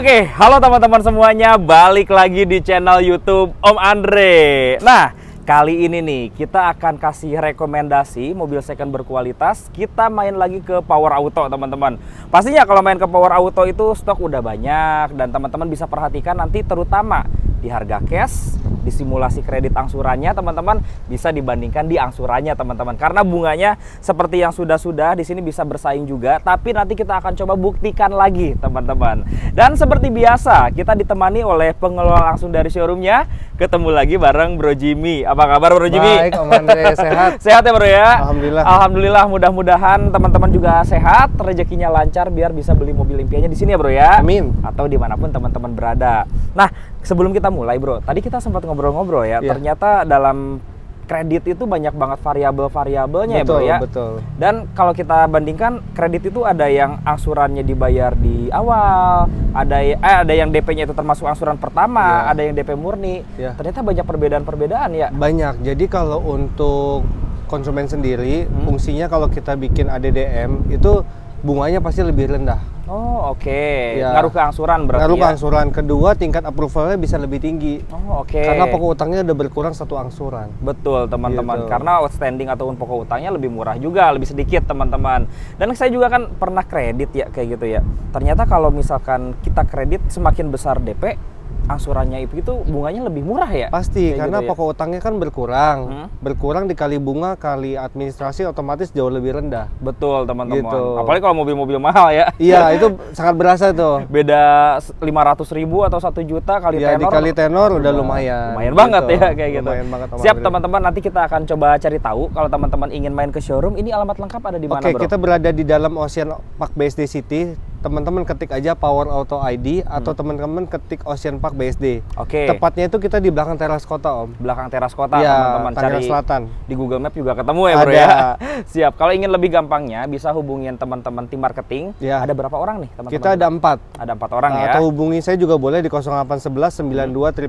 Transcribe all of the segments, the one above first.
Oke, halo teman-teman semuanya, balik lagi di channel YouTube Om Andre. Nah, kali ini nih kita akan kasih rekomendasi mobil second berkualitas. Kita main lagi ke Power Auto, teman-teman. Pastinya kalau main ke Power Auto itu stok udah banyak dan teman-teman bisa perhatikan nanti terutama di harga cash, di simulasi kredit angsurannya teman-teman bisa dibandingkan di angsurannya teman-teman. Karena bunganya seperti yang sudah-sudah di sini bisa bersaing juga, tapi nanti kita akan coba buktikan lagi teman-teman. Dan seperti biasa, kita ditemani oleh pengelola langsung dari showroomnya. Ketemu lagi bareng Bro Jimmy. Apa kabar Bro Jimmy? Baik, Om Andre, sehat. sehat ya Bro ya? Alhamdulillah. Alhamdulillah, mudah-mudahan teman-teman juga sehat, rezekinya lancar biar bisa beli mobil impiannya di sini ya Bro ya. Amin. Atau dimanapun teman-teman berada. Nah, sebelum kita mulai bro, tadi kita sempat ngobrol-ngobrol ya. Yeah. Ternyata dalam kredit itu banyak banget variabel-variabelnya ya bro ya. Betul. Dan kalau kita bandingkan kredit itu ada yang angsurannya dibayar di awal, ada eh, ada yang DP-nya itu termasuk angsuran pertama, yeah. ada yang DP murni. Yeah. Ternyata banyak perbedaan-perbedaan ya. Banyak. Jadi kalau untuk konsumen sendiri, hmm. fungsinya kalau kita bikin ADDM itu bunganya pasti lebih rendah Oh oke, okay. ya. ngaruh ke angsuran berarti Ngaruh ke ya? angsuran. Kedua tingkat approvalnya bisa lebih tinggi. Oh oke. Okay. Karena pokok utangnya udah berkurang satu angsuran. Betul teman-teman. Gitu. Karena outstanding ataupun pokok utangnya lebih murah juga, lebih sedikit teman-teman. Dan saya juga kan pernah kredit ya kayak gitu ya. Ternyata kalau misalkan kita kredit semakin besar DP, angsurannya itu itu bunganya lebih murah ya? Pasti, Kayak karena gitu ya? pokok utangnya kan berkurang. Hmm? Berkurang dikali bunga kali administrasi otomatis jauh lebih rendah. Betul, teman-teman. Gitu. Apalagi kalau mobil-mobil mahal ya. Iya, itu sangat berasa tuh. Beda 500 ribu atau satu juta kali ya, tenor. dikali tenor udah lumayan. Lumayan banget gitu. ya kayak gitu. banget. Siap teman-teman, nanti kita akan coba cari tahu kalau teman-teman ingin main ke showroom ini alamat lengkap ada di mana, Oke, bro? kita berada di dalam Ocean Park BSD City teman-teman ketik aja Power Auto ID atau hmm. teman-teman ketik Ocean Park BSD. Oke. Okay. Tepatnya itu kita di belakang teras kota, Om. Belakang teras kota, ya, teman ya, Cari Selatan. Di Google Map juga ketemu ya, ada. Bro ya. Siap. Kalau ingin lebih gampangnya bisa hubungin teman-teman tim marketing. Ya. Ada berapa orang nih, teman-teman? Kita ada empat. Ada empat orang uh, ya. Atau hubungi saya juga boleh di 0811 92 Oke.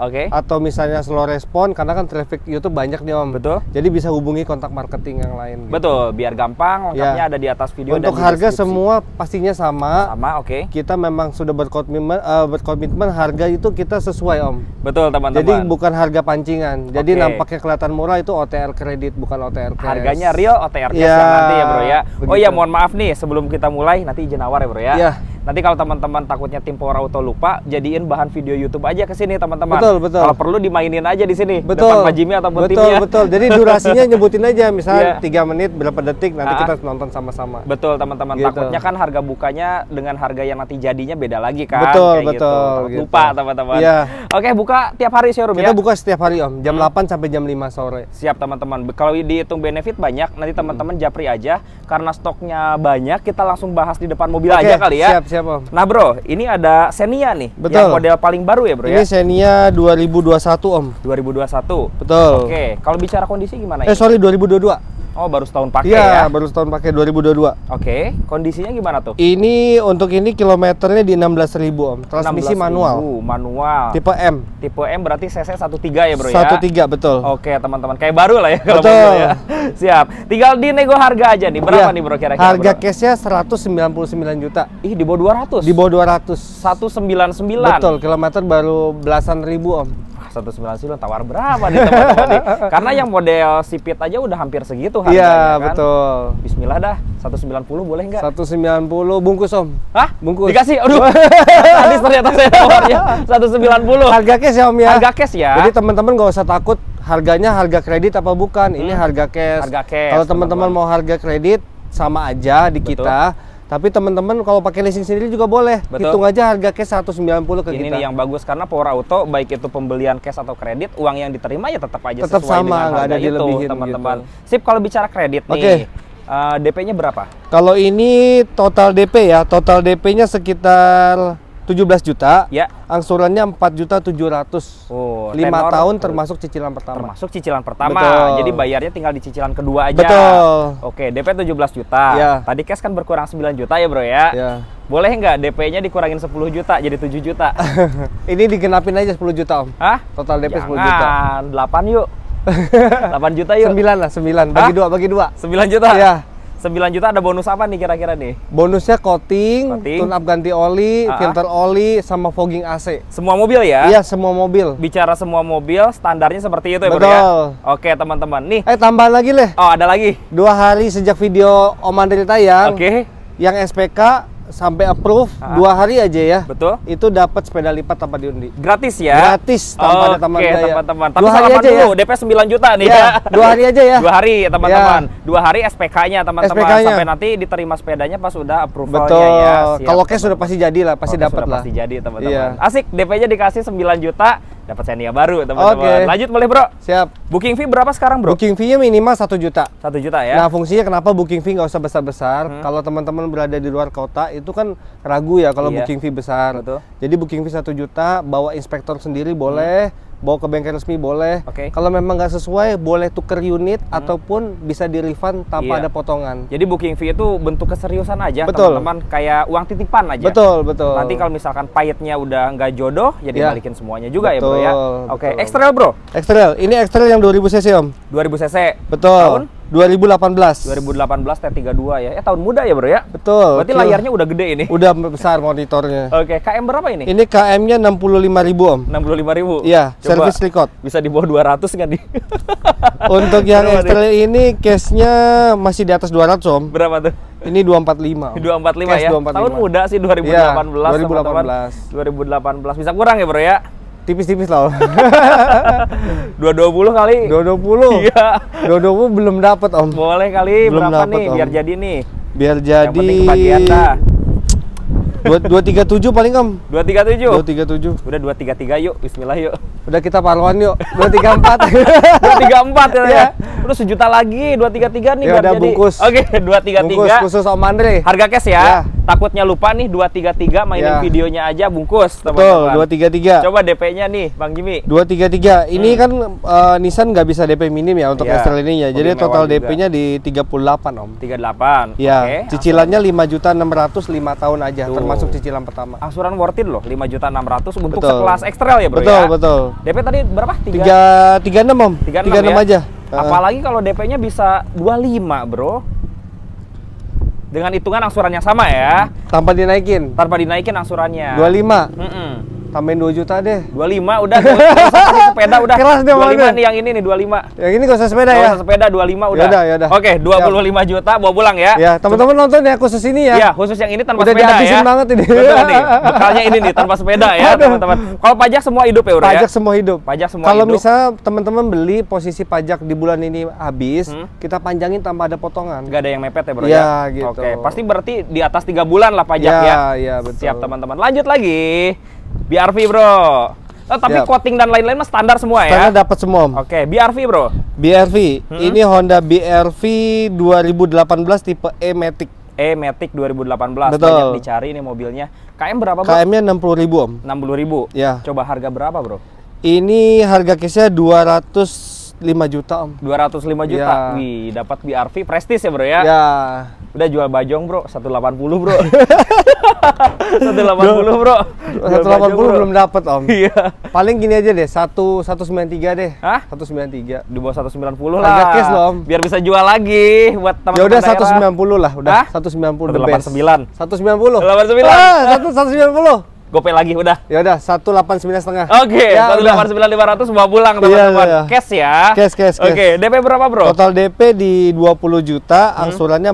Okay. Atau misalnya slow respon karena kan traffic YouTube banyak nih, Om. Betul. Jadi bisa hubungi kontak marketing yang lain. Gitu. Betul, biar gampang, lengkapnya ya. ada di atas video Untuk dan harga semua pastinya sama. Sama, oke. Okay. Kita memang sudah berkomitmen uh, berkomitmen harga itu kita sesuai, Om. Betul, teman-teman. Jadi bukan harga pancingan. Jadi okay. nampaknya kelihatan murah itu OTR kredit bukan OTR cash. Harganya real OTR cash ya, nanti ya, Bro ya. Begitu. Oh iya, mohon maaf nih sebelum kita mulai nanti izin awar ya, Bro ya. ya Nanti kalau teman-teman takutnya tim Power Auto lupa, jadiin bahan video YouTube aja ke sini teman-teman. Betul, betul. Kalau perlu dimainin aja di sini betul. depan Pak Jimmy betul, timnya. Betul, betul. Jadi durasinya nyebutin aja misalnya yeah. 3 menit berapa detik nanti kita ah. nonton sama-sama. Betul, teman-teman. Gitu. Takutnya kan harga bukanya dengan harga yang nanti jadinya beda lagi kan. Betul, Kayak gitu. betul. Gitu. gitu. Lupa teman-teman. Yeah. Oke, buka tiap hari showroom kita ya. Kita buka setiap hari Om, jam hmm. 8 sampai jam 5 sore. Siap teman-teman. Kalau dihitung benefit banyak, nanti teman-teman japri aja karena stoknya banyak kita langsung bahas di depan mobil okay, aja kali ya. Siap, Siap Om? Nah bro, ini ada Xenia nih. Betul. Yang model paling baru ya bro ini ya? Ini Xenia 2021 om. 2021? Betul. Oke, kalau bicara kondisi gimana Eh ini? sorry 2022. Oh, baru setahun pakai iya, ya? Iya, baru setahun pakai 2022. Oke, okay. kondisinya gimana tuh? Ini untuk ini kilometernya di 16.000, Om. Transmisi 16 manual. manual. Tipe M. Tipe M berarti CC 13 ya, Bro 13, ya? 13, betul. Oke, teman-teman. Kayak baru lah ya kalau betul. ya. Siap. Tinggal dinego harga aja nih. Berapa ya. nih, Bro kira-kira? Harga cash-nya 199 juta. Ih, di bawah 200. Di bawah 200. 199. Betul, kilometer baru belasan ribu, Om. 199 tawar berapa nih teman-teman nih? Karena yang model sipit aja udah hampir segitu harganya Iya, kan? betul. Bismillah dah, satu sembilan puluh boleh nggak? puluh bungkus Om. Hah? Bungkus. Dikasih. Aduh. tadi ternyata saya tawarnya puluh Harga cash ya Om ya. Harga cash ya. Jadi teman-teman nggak usah takut harganya harga kredit apa bukan? Hmm. Ini harga cash. Harga cash. Kalau teman-teman mau harga kredit sama aja di Betul. kita tapi teman-teman kalau pakai leasing sendiri juga boleh. Betul. Hitung aja harga cash 190 ke Ini kita. Ini yang bagus karena Power Auto baik itu pembelian cash atau kredit, uang yang diterima ya tetap aja tetap sesuai sama, dengan harga ada itu, teman-teman. Gitu. Sip kalau bicara kredit okay. nih. Uh, eh, DP-nya berapa? Kalau ini total DP ya, total DP-nya sekitar 17 juta. Ya. Angsurannya 4 juta 700. Oh, 5 tenor, tahun termasuk cicilan pertama. Termasuk cicilan pertama. Betul. Jadi bayarnya tinggal di cicilan kedua aja. Betul. Oke, DP 17 juta. Ya. Tadi cash kan berkurang 9 juta ya, Bro ya? Ya. Boleh nggak DP-nya dikurangin 10 juta jadi 7 juta? Ini digenapin aja 10 juta, Om. Hah? Total DP Jangan. 10 juta. 8 yuk. 8 juta yuk. 9 lah, 9. Bagi Hah? dua, bagi 2. 9 juta? Iya. 9 juta ada bonus apa nih kira-kira nih? Bonusnya coating, coating. tune up ganti oli, uh -huh. filter oli, sama fogging AC. Semua mobil ya? Iya, semua mobil. Bicara semua mobil, standarnya seperti itu ya, ya? Betul. Ya? Oke, teman-teman. Nih. Eh, tambah lagi leh. Oh, ada lagi. Dua hari sejak video Om Andri tayang. Oke. Okay. Yang SPK sampai approve Aha. dua hari aja ya. Betul. Itu dapat sepeda lipat tanpa diundi. Gratis ya? Gratis tanpa okay, ada taman biaya. teman-teman. Tapi dua hari aja dulu, ya? DP 9 juta nih. Iya, ya, dua hari aja ya. Dua hari teman-teman. Iya. Dua hari SPK-nya teman-teman. SPK sampai nanti diterima sepedanya pas sudah approval Betul. ya. Betul. Kalau cash sudah pasti jadi lah, pasti dapat lah. Pasti jadi teman-teman. Ya. Asik, DP-nya dikasih 9 juta dapat Xenia baru teman-teman. Okay. Lanjut boleh bro. Siap. Booking fee berapa sekarang bro? Booking fee-nya minimal satu juta. Satu juta ya. Nah fungsinya kenapa booking fee nggak usah besar-besar. Hmm. Kalau teman-teman berada di luar kota itu kan ragu ya kalau iya. booking fee besar. Betul. Jadi booking fee satu juta, bawa inspektor sendiri boleh. Hmm bawa ke bengkel resmi boleh. Okay. Kalau memang nggak sesuai boleh tuker unit hmm. ataupun bisa di refund tanpa yeah. ada potongan. Jadi booking fee itu bentuk keseriusan aja teman-teman kayak uang titipan aja. Betul, betul. Nanti kalau misalkan payetnya udah nggak jodoh ya iya. dibalikin yeah. semuanya juga betul, ya, Bro ya. Oke, okay. Extrail, Bro. Extrail. Ini Extrail yang 2000 cc, Om. 2000 cc. Betul. Tahun 2018. 2018 T32 ya. Eh tahun muda ya, Bro ya? Betul. Berarti kilo. layarnya udah gede ini. Udah besar monitornya. Oke, okay. KM berapa ini? Ini KM-nya 65.000, Om. 65.000. Iya, service record. Bisa di bawah 200 nggak nih? Untuk yang ekstra ini case-nya masih di atas 200, Om. Berapa tuh? Ini 245. Om. 245 case ya. 245. Tahun muda sih 2018 ya, 2018. Teman -teman. 2018 bisa kurang ya, Bro ya? tipis-tipis loh. 220 kali. 220. Iya. 220 belum dapat Om. Boleh kali belum berapa dapet, nih om. biar jadi nih? Biar jadi. Yang penting kebagian dah. Dua, dua paling om 237. 237. udah 233 yuk Bismillah yuk udah kita paruan yuk 234. 234 ya. dua tiga ya, ya. Iya. udah sejuta lagi 233 tiga tiga nih ya udah jadi. oke okay, 233. bungkus khusus om Andre harga cash ya, ya takutnya lupa nih 233 mainin ya. videonya aja bungkus teman-teman. Betul, 233. Coba DP-nya nih Bang Jimmy. 233. Ini hmm. kan uh, Nissan nggak bisa DP minim ya untuk ya. ini ya. Jadi total DP-nya di 38, Om. 38. Iya. Okay. Cicilannya 5 juta 600 5 tahun aja Tuh. termasuk cicilan pertama. Asuran worth it loh, 5 juta 600 untuk betul. sekelas ekstrel ya, Bro Betul, ya? betul. DP tadi berapa? 3 36, Om. 36, 36 ya? aja. Apalagi kalau DP-nya bisa 25, Bro. Dengan hitungan angsurannya sama ya. Tanpa dinaikin. Tanpa dinaikin angsurannya. 25. Mm -mm tambahin 2 juta deh 25 udah sepeda udah keras deh 25 nih yang ini nih 25 yang ini gak usah sepeda gak ya usah sepeda 25 udah yaudah, yaudah. oke 25 Siap. juta bawa pulang ya ya teman-teman nonton ya khusus ini ya ya khusus yang ini tanpa udah sepeda ya banget ini Betul nih bekalnya ini nih tanpa sepeda ya teman-teman kalau pajak semua hidup ya, ya? pajak ya? semua hidup pajak semua kalau misal teman-teman beli posisi pajak di bulan ini habis hmm? kita panjangin tanpa ada potongan gak ada yang mepet ya bro ya, ya? gitu oke pasti berarti di atas tiga bulan lah pajak ya, ya, ya betul. siap teman-teman lanjut lagi BRV bro. Oh, tapi yep. coating dan lain-lain mas standar semua standar ya? Standar dapat semua. Oke, okay. BRV bro. BRV, hmm. ini Honda BRV 2018 tipe E-Matic. E-Matic 2018 Betul. banyak dicari ini mobilnya. KM berapa bro? KM-nya 60 ribu om. 60 ribu. Ya. Coba harga berapa bro? Ini harga case-nya 200 5 juta om. 205 juta. Ya. Wih, dapat BRV prestis ya, Bro ya? Ya. Udah jual bajong, Bro. 180, Bro. 180, Bro. 180 belum dapat, Om. Iya. Paling gini aja deh, 1 193 deh. Hah? 193. Di bawah 190 lah. agak case loh, Om. Biar bisa jual lagi buat teman-teman. Ya udah 190 lah, udah Hah? 190 189. 190. 189. Ah, 190. Gopay lagi udah. Ya udah satu delapan sembilan setengah. Oke, ya, lima ratus bawa pulang iya, teman-teman. Iya, iya. Cash ya. Cash cash. Oke, okay, DP berapa, Bro? Total DP di dua puluh juta, hmm. angsurannya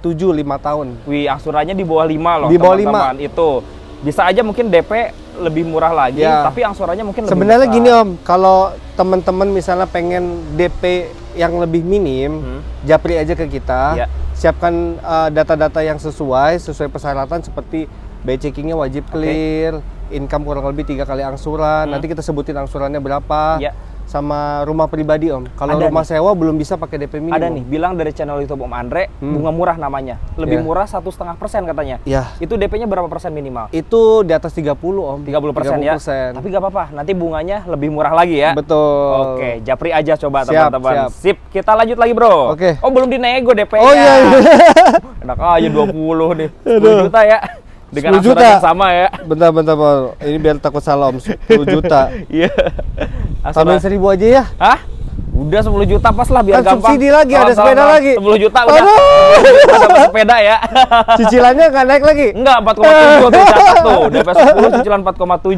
tujuh lima tahun. Wih, angsurannya di bawah lima loh, Di bawah lima Itu. Bisa aja mungkin DP lebih murah lagi, ya. tapi angsurannya mungkin lebih Sebenarnya gini Om, kalau teman-teman misalnya pengen DP yang lebih minim, hmm. japri aja ke kita. Ya. Siapkan eh, data-data uh, data -data yang sesuai, sesuai persyaratan seperti Bayi checkingnya wajib clear, okay. income kurang lebih tiga kali angsuran. Hmm. Nanti kita sebutin angsurannya berapa. Ya. Sama rumah pribadi Om. Kalau rumah nih. sewa belum bisa pakai DP minimum. Ada nih, bilang dari channel YouTube Om Andre, hmm. bunga murah namanya. Lebih yeah. murah satu setengah persen katanya. Ya. Yeah. Itu DP-nya berapa persen minimal? Itu di atas 30 Om. 30 persen ya. Tapi gak apa-apa, nanti bunganya lebih murah lagi ya. Betul. Oke, Japri aja coba teman-teman. Sip, Sip, kita lanjut lagi bro. Oke. Okay. Oh belum dinego DP-nya. Oh iya. iya. Enak aja 20 nih. 10 juta ya dengan 10 juta yang sama ya bentar bentar Pak. ini biar takut salah om 10 juta iya Tambahin seribu aja ya hah Udah 10 juta pas lah biar kan gampang. Subsidi lagi salam, ada sepeda salam, lagi. 10 juta udah. Ada sepeda ya. Cicilannya nggak naik lagi. Enggak 4,7 tuh catat tuh. DP 10 cicilan 4,7. Oke.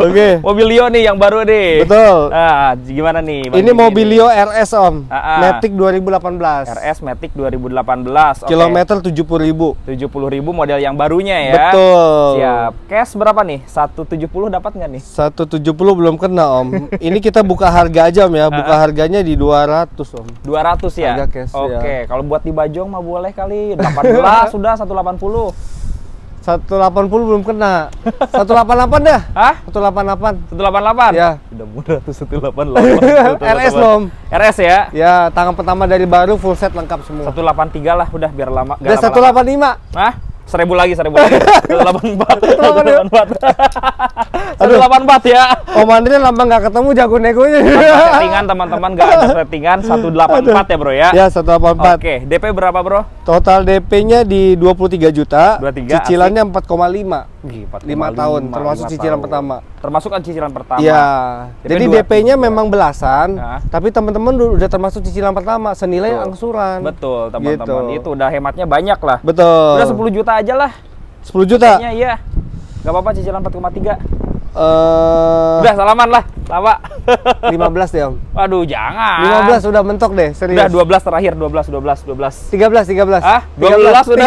Okay. Mobilio nih yang baru nih. Betul. Nah, gimana nih? Bang ini Mobilio ini? RS Om. Uh -uh. Matic 2018. RS Matic 2018. Okay. Kilometer 70.000. 70.000 model yang barunya ya. Betul. Siap. Cash berapa nih? 170 dapat nggak nih? 170 belum kena Om. ini kita buka harga aja Om ya. Buka uh -uh. harganya harganya di 200 om 200 ya harga cash oke okay. ya. kalau buat di Bajong mah boleh kali 18 sudah 180 180 belum kena. 188 dah. Hah? 188. 188? Ya. Udah murah tuh 188. RS lom. RS ya? Ya, tangan pertama dari baru full set lengkap semua. 183 lah udah biar lama. Udah 185. Lama. Hah? seribu lagi seribu lagi delapan empat delapan empat delapan empat ya Om lama nggak ketemu jago negonya settingan teman-teman nggak ada settingan satu delapan empat ya bro ya ya satu delapan empat oke DP berapa bro total DP-nya di dua puluh tiga juta 23, cicilannya empat koma lima lima tahun termasuk cicilan tahun. pertama termasuk kan cicilan pertama ya DP jadi DP-nya memang iya. belasan nah. tapi teman-teman udah termasuk cicilan pertama senilai betul. angsuran betul teman-teman gitu. itu udah hematnya banyak lah betul udah sepuluh juta aja lah. 10 juta? Kayaknya iya. Gak apa-apa cicilan 4,3. Eh. Uh, udah salaman lah, lama. 15 deh, Om. Waduh, jangan. 15 udah mentok deh, serius. Udah 12 terakhir, 12 12 12. 13 13. Hah? 12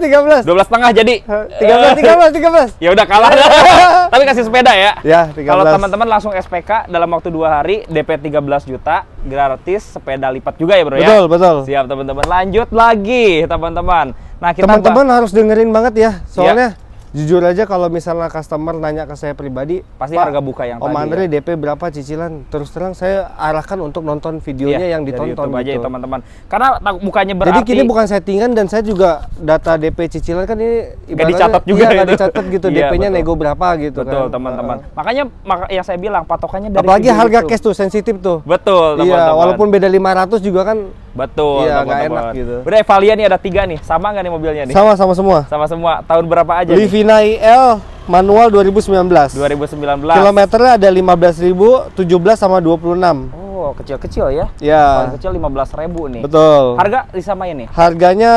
13 13 13. 12 setengah jadi. 13 13 13. Ya udah kalah. Tapi kasih sepeda ya. Ya, 13. Kalau teman-teman langsung SPK dalam waktu 2 hari DP 13 juta, gratis sepeda lipat juga ya, Bro betul, ya. Betul, betul. Siap, teman-teman. Lanjut lagi, teman-teman. Nah, teman-teman harus dengerin banget ya, iya. soalnya yeah. jujur aja kalau misalnya customer nanya ke saya pribadi, pasti harga buka yang Om tadi. Om Andre ya. DP berapa cicilan? Terus terang saya arahkan untuk nonton videonya yeah, yang ditonton gitu. aja ya gitu. teman-teman. Karena bukannya berarti Jadi kini bukan settingan dan saya juga data DP cicilan kan ini ibaratnya dicatat juga iya, gitu. dicatat gitu yeah, DP-nya nego berapa gitu betul, kan. Betul teman-teman. Uh, Makanya mak yang saya bilang patokannya dari Apalagi harga itu. cash tuh sensitif tuh. Betul iya, teman-teman. Iya, walaupun beda 500 juga kan Betul. Iya, nggak enak gitu. Udah Evalia nih ada tiga nih, sama nggak nih mobilnya nih? Sama, sama semua. Sama semua. Tahun berapa aja? Livina nih? IL manual 2019. 2019. Kilometernya ada 15.000, 17 sama 26. Oh, kecil-kecil ya? Iya. kecil 15.000 nih. Betul. Harga disamain nih? Harganya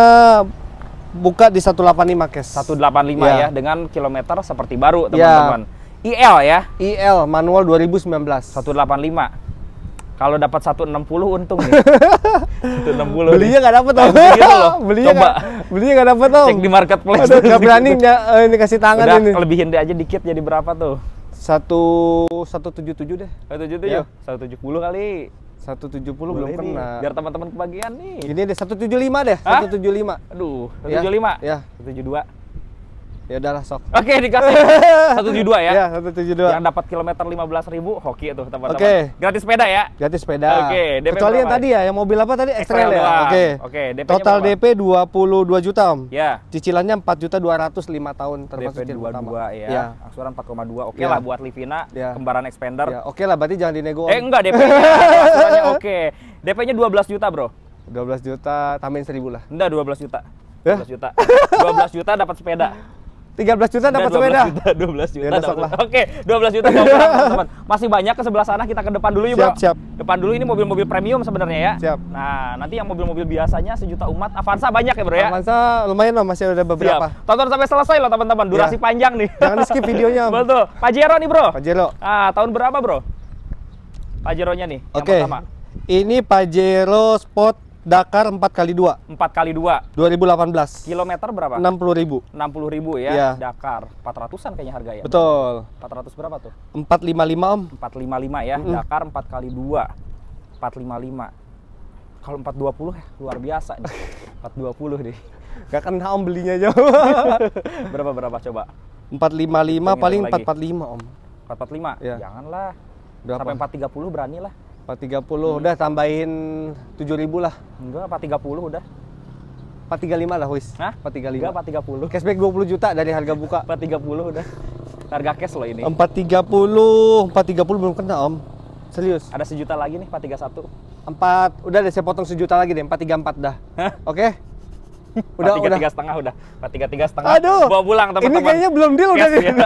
buka di 185 cash. 185 ya, ya dengan kilometer seperti baru, iya. teman-teman. Ya. IL ya? IL manual 2019. 185. Kalau dapat 160 untung nih. 160. Belinya enggak dapat tau. Belinya enggak gitu belinya enggak dapat tau. Cek di marketplace. Aduh, gak berani ya, uh, ini kasih tangan Udah, ini. Udah lebihin dia aja dikit jadi berapa tuh? 1 177 deh. 177. Ya. 170 kali. 170 Boleh belum nih. kena. Biar teman-teman kebagian nih. Ini deh 175 deh, Hah? 175. Aduh, 175. Ya. ya. 172. Ya udahlah sok. Oke, okay, dikasih dua ya. Iya, 172. Yang dapat kilometer ribu hoki ya tuh teman-teman. Oke. Okay. Gratis sepeda ya. Gratis sepeda. Oke, okay, DP Kecuali berapa? yang ya? tadi ya, yang mobil apa tadi? Extrail ya. Oke. Oke, okay, DP Total berapa? DP 22 juta, Om. Ya. Yeah. Cicilannya 4 juta lima tahun termasuk DP 22 dua ya. ya. Angsuran 4,2. Oke dua ya. lah buat Livina, ya. kembaran Expander. Ya, oke okay lah berarti jangan dinego. Om. Eh, enggak DP-nya. Angsurannya oke. Okay. DP-nya 12 juta, Bro. 12 juta tambahin 1000 lah. Enggak, 12 juta. 12 juta. 12 juta dapat sepeda tiga belas juta dapat sepeda. Juta, belas juta ya, oke dua belas juta dapat teman Masih banyak ke sebelah sana kita ke depan dulu yuk, siap, Bro. Siap. Depan dulu ini mobil-mobil premium sebenarnya ya. Siap. Nah, nanti yang mobil-mobil biasanya sejuta umat Avanza banyak ya, Bro ya. Avanza lumayan lah masih ada beberapa. Siap. Tonton sampai selesai loh teman-teman. Durasi ya. panjang nih. Jangan skip videonya. Om. Betul. Pajero nih, Bro. Pajero. Ah, tahun berapa, Bro? pajeronya nih, nih, okay. Ini Pajero Sport Dakar 4 kali 2. 4 kali 2. 2018. Kilometer berapa? 60 ribu. 60 ribu ya, iya. ya. Dakar. 400-an kayaknya harganya. Betul. 400 berapa tuh? 455 om. 455 ya, mm -hmm. Dakar 4 kali 2. 455. Kalau 420 ya eh, luar biasa nih. 420 deh. Gak kena om belinya jauh. berapa berapa coba? 455 paling 445 om. 445? Ya. Janganlah. Berapa? Sampai 430 berani lah. 430 hmm. udah tambahin 7000 lah. Enggak, 430 udah. 435 lah, wis. Hah? 435. Enggak, 430. Cashback 20 juta dari harga buka. 430 udah. Harga cash loh ini. 430, 430 belum kena, Om. Serius. Ada sejuta lagi nih, 431. 4, udah deh saya potong sejuta lagi deh, 434 dah. Oke? Okay? udah tiga tiga setengah udah empat tiga tiga setengah aduh bawa pulang teman-teman ini kayaknya belum deal udah ya.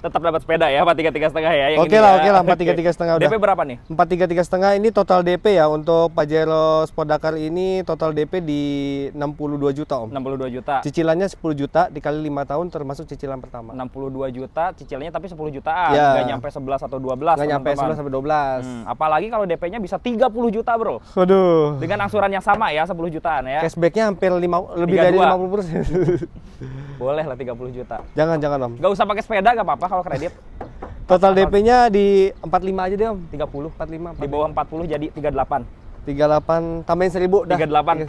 tetap dapat sepeda ya empat tiga tiga setengah ya, ya oke lah oke lah empat tiga tiga setengah udah dp berapa nih empat tiga tiga setengah ini total dp ya untuk pajero sport dakar ini total dp di enam puluh dua juta om enam puluh dua juta cicilannya sepuluh juta dikali lima tahun termasuk cicilan pertama enam puluh dua juta cicilannya tapi sepuluh jutaan ya. nggak nyampe sebelas atau dua belas nggak nyampe sebelas sampai dua belas hmm, apalagi kalau dp nya bisa tiga puluh juta bro aduh dengan angsuran yang sama ya sepuluh jutaan ya cashbacknya hampir lima lebih lebih 32. dari 50 persen. Boleh lah 30 juta. Jangan, jangan om. Gak usah pakai sepeda, gak apa-apa kalau kredit. Total DP-nya di 45 aja deh om. 30. 45. 45. Di bawah 40 jadi 38. 38 tambahin 1000 dah.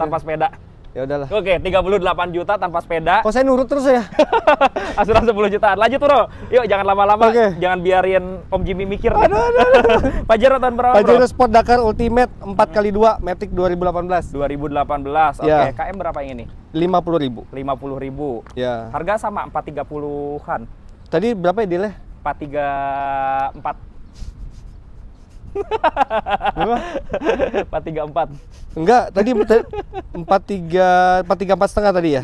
38 tanpa sepeda. Ya udahlah. Oke, 38 juta tanpa sepeda. Kok saya nurut terus ya? Asuransi 10 jutaan. Lanjut, Bro. Yuk, jangan lama-lama. Okay. Jangan biarin Om Jimmy mikir. Aduh, aduh, aduh. Pajero tahun berapa, Pajero Bro? Sport Dakar Ultimate 4x2 Matic 2018. 2018. Ya. Oke, okay. ya. KM berapa yang ini? 50 ribu. 50 ribu. Ya. Harga sama 430-an. Tadi berapa ya dealnya? 434 empat tiga empat enggak tadi eh, empat tiga empat tiga empat setengah tadi ya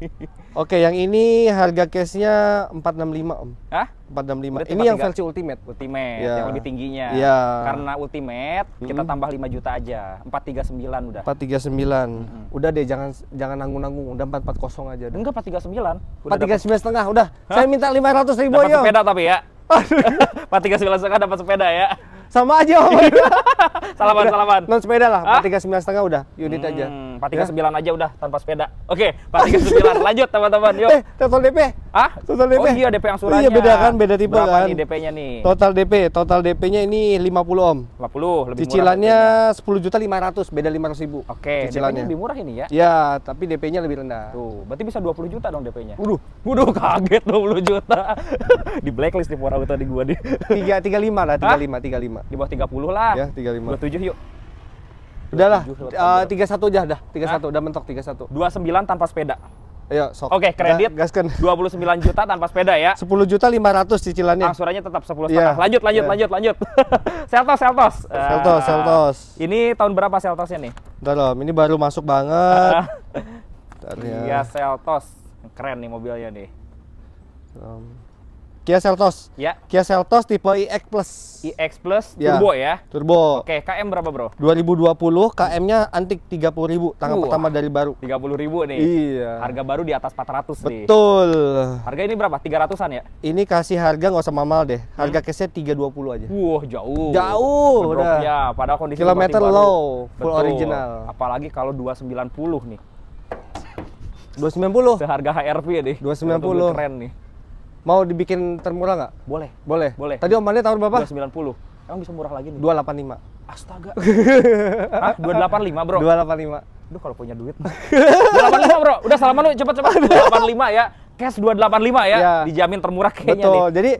oke yang ini harga case nya empat enam lima om ah empat enam lima ini yang versi ultimate ultimate ya. yang lebih tingginya ya. karena ultimate -hmm. kita tambah lima juta aja empat tiga sembilan udah empat tiga sembilan udah deh jangan jangan nanggung nanggung udah empat empat kosong aja deh. enggak empat tiga sembilan empat tiga sembilan setengah udah Hah? saya minta lima ratus ribu ya sepeda tapi ya Empat tiga sembilan setengah dapat sepeda ya sama aja. om salaman, salaman. Non sepeda lah, tiga sembilan setengah udah unit hmm. aja. 439 yeah. aja udah tanpa sepeda. Oke, okay, 439 lanjut teman-teman. Yuk. Eh, total DP. Ah? Total DP. Oh iya DP angsurannya. Iya beda kan, beda tipe Berapa kan. Berapa DP-nya nih? Total DP, total DP-nya ini 50 Om. 50 lebih Cicilannya sepuluh juta 500 beda lima ribu. Oke, okay, cicilannya lebih murah ini ya? Iya, tapi DP-nya lebih rendah. Tuh, berarti bisa 20 juta dong DP-nya. Waduh, waduh kaget 20 juta. di blacklist di nih orang di gua di. 335 lah, 35 35. Di bawah 30 lah. Ya, 35. 27 yuk. Udah lah, eh, tiga satu aja dah, tiga satu, udah mentok tiga satu. Dua sembilan tanpa sepeda. Ayo, iya, sok. Oke, okay, kredit dua puluh sembilan juta tanpa sepeda ya. sepuluh juta lima 500 cicilannya. Angsurannya ah, tetap sepuluh juta iya. Yeah. Lanjut, lanjut, yeah. lanjut, lanjut. Seltos, Seltos. Seltos, uh, Ini tahun berapa Seltosnya nih? Entar ini baru masuk banget. Ya. Iya, ya, Seltos. Keren nih mobilnya nih. Kia Seltos. Ya. Kia Seltos tipe iX Plus. iX Plus ya. turbo ya. Turbo. Oke, KM berapa, Bro? 2020 KM-nya antik 30.000 tanggal uh, pertama dari baru. 30.000 nih. Iya. Harga baru di atas 400 Betul. nih. Betul. Harga ini berapa? 300-an ya? Ini kasih harga nggak usah mamal deh. Harga hmm? case-nya 320 aja. Wah, jauh. Jauh. Udah. Ya, padahal kondisi kilometer low, baru. full Betul. original. Apalagi kalau 290 nih. 290. Seharga HRV ya deh. 290. Keren nih. Mau dibikin termurah nggak? Boleh. Boleh. Boleh. Tadi omannya tahun berapa? 290. Emang bisa murah lagi nih? 285. Astaga. Hah? 285, Bro. 285. Duh kalau punya duit. 285, Bro. Udah salaman lu Dua delapan 285 ya. Cash 285 ya. ya. Dijamin termurah kayaknya Betul. Nih. Jadi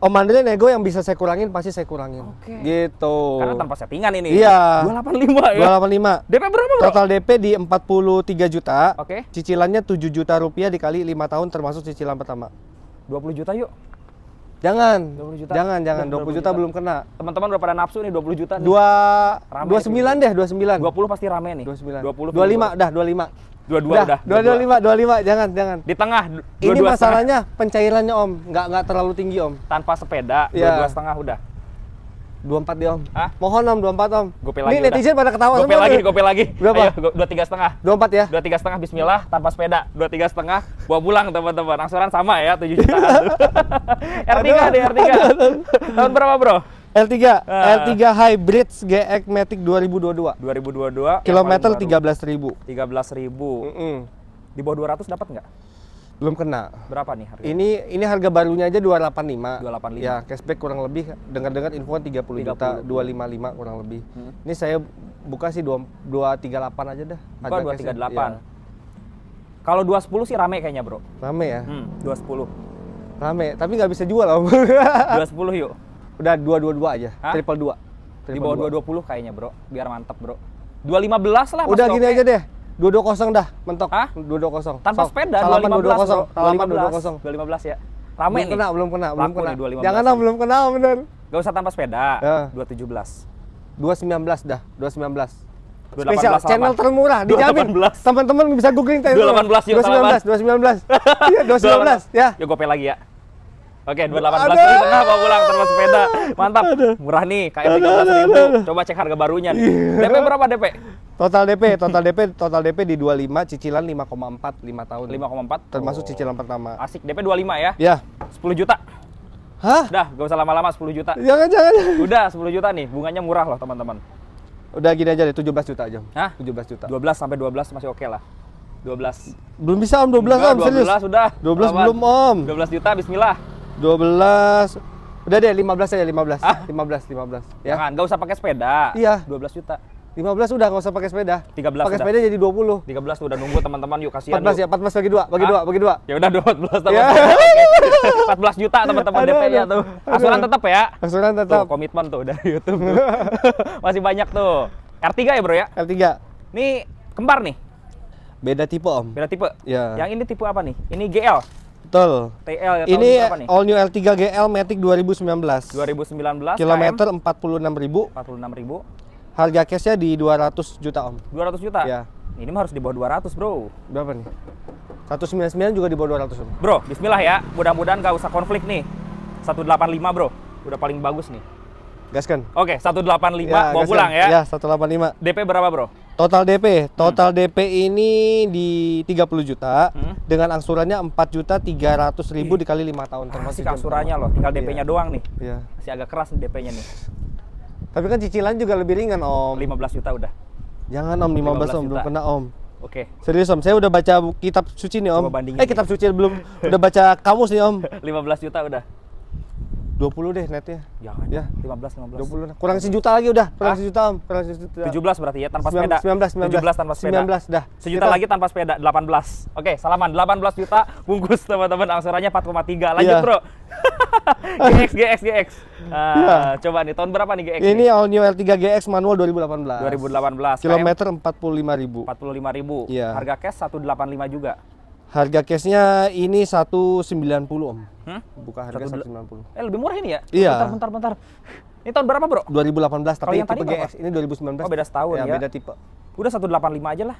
Om Andri nego yang bisa saya kurangin pasti saya kurangin. Oke. Gitu. Karena tanpa settingan ini. Iya. 285 ya. 285. DP berapa, Bro? Total DP di 43 juta. Oke. Cicilannya 7 juta rupiah dikali 5 tahun termasuk cicilan pertama. 20 juta yuk. Jangan. 20 juta. Jangan, jangan. 20, 20 juta, juta belum kena. Teman-teman udah pada nafsu nih 20 juta nih. Dua, rame 29 gitu. deh, 29. 20 pasti rame nih. 29. 20. 25 20. dah, 25. 22 udah. 22. 25, 25, 25, jangan, jangan. Di tengah. 22, Ini masalahnya setengah. pencairannya Om, nggak nggak terlalu tinggi Om. Tanpa sepeda, ya. 22 setengah udah. 24 dia om. Hah? Mohon om 24 om. Gope lagi. Ini netizen pada ketawa gope semua. Lagi, gope lagi, Berapa? Ayo, 23 setengah. 24 ya? 23 setengah. Bismillah, tanpa sepeda. 23 setengah. Bawa pulang teman-teman. Angsuran sama ya, 7 juta. Iya. R3 deh, R3. aduh, aduh. Tahun berapa bro? L3, uh, ah. L3 Hybrid GX Matic 2022. 2022. Kilometer 13.000. 13.000. Mm -mm. Di bawah 200 dapat nggak? Belum kena. Berapa nih harga? Ini ini harga barunya aja 285. 285. Ya, cashback kurang lebih dengar-dengar info 30, 30 juta, 255 kurang lebih. Hmm. Ini saya buka sih 2, 238 aja dah. Buka 238. Ya. Kalau 210 sih rame kayaknya, Bro. Rame ya? Hmm, 210. Rame, tapi nggak bisa jual om. 210 yuk. Udah 222 aja, Hah? triple 2. Triple Di bawah 220 kayaknya, Bro. Biar mantep, Bro. 215 lah Udah gini aja deh. Dua dua kosong dah, mentok. ah Dua kosong. Tanpa so, sepeda. Salaman dua dua kosong. Salaman dua kosong. Dua lima belas ya. Rame belum nih. Kena, belum kena, belum kena. Ya. Belum Jangan lah, belum kena bener. Gak usah tanpa sepeda. Ya. Dua tujuh belas. Dua sembilan belas dah. Dua sembilan belas. Spesial channel termurah dijamin. Teman-teman bisa googling tadi. dua 219 219. Iya 219 ya. Ya gope lagi ya. Oke, dua delapan belas di tengah mau pulang terus sepeda. Mantap. Murah nih, KM 13 ribu. Coba cek harga barunya. nih. Iya. DP berapa DP? Total DP, total DP, total DP di 25, cicilan 5,4 5 tahun. 5,4 termasuk oh. cicilan pertama. Asik, DP 25 ya? Ya. 10 juta. Hah? Udah, gak usah lama-lama 10 juta. Jangan, jangan. Udah, 10 juta nih, bunganya murah loh, teman-teman. Udah gini aja deh, 17 juta aja. Hah? 17 juta. 12 sampai 12 masih oke okay lah. 12. Belum bisa Om, 12 Enggak, Om, 12 serius. 12 udah. 12 Laman. belum Om. 12 juta bismillah. 12 Udah deh 15 aja 15. Hah? 15 15 ya. Jangan, gak usah pakai sepeda. Iya. 12 juta. 15 udah nggak usah pakai sepeda. 13 Pakai sepeda jadi 20. belas udah nunggu teman-teman yuk kasihan. 14 ya, ya belas ya, belas bagi 2, bagi dua 2, bagi 2. Ya udah belas teman. empat 14 juta teman-teman DP ya tuh. Asuran tetap ya. Asuran tetap. Tuh, komitmen tuh dari YouTube tuh. Masih banyak tuh. R3 ya, Bro ya? R3. Nih kembar nih. Beda tipe, Om. Beda tipe. Ya. Yang ini tipe apa nih? Ini GL. Betul. TL ya, Ini apa nih? All New L3 GL Matic 2019. 2019. Kilometer 46.000. 46.000. Harga cashnya di 200 juta om. 200 juta? iya Ini mah harus di bawah 200 bro. Berapa nih? 199 juga di bawah 200 om. Bro, bismillah ya. Mudah-mudahan gak usah konflik nih. 185 bro. Udah paling bagus nih. Gaskan. Oke, 185 ya, bawa pulang ya. iya, 185. DP berapa, Bro? Total DP, total hmm. DP ini di 30 juta hmm. dengan angsurannya 4 juta 300 ribu hmm. dikali 5 tahun termasuk ah, angsurannya loh, tinggal DP-nya ya. doang nih. Iya. Masih agak keras nih DP-nya nih. Tapi kan cicilan juga lebih ringan, Om. 15 juta udah. Jangan, Om, 15, 15 Om, juta. belum kena, Om. Oke. Okay. Serius Om, saya udah baca kitab suci nih Om. Eh, kitab suci belum udah baca kamus nih Om. 15 juta udah. 20 deh netnya. Jangan. Ya, 15 15. 20. Kurang sejuta lagi udah. Kurang ah? sejuta, Om. Kurang sejuta. 17 berarti ya tanpa 19, sepeda. 19 19. 17 tanpa sepeda. 19 dah. Sejuta Kita... lagi tanpa sepeda 18. Oke, okay, salaman 18 juta bungkus teman-teman angsurannya 4,3. Lanjut, yeah. Bro. GX GX GX. Uh, iya. yeah. coba nih tahun berapa nih GX? Ini nih? all new R3 GX manual 2018. 2018. Kilometer 45.000. 45.000. Yeah. Harga cash 185 juga. Harga case-nya ini 190 om. Hmm? Buka harga 190. Eh lebih murah ini ya? Iya. Bentar, bentar, bentar. Ini tahun berapa bro? 2018 tapi yang tipe GS. Ini 2019. Oh beda setahun ya, ya. beda tipe. Udah 185 aja lah.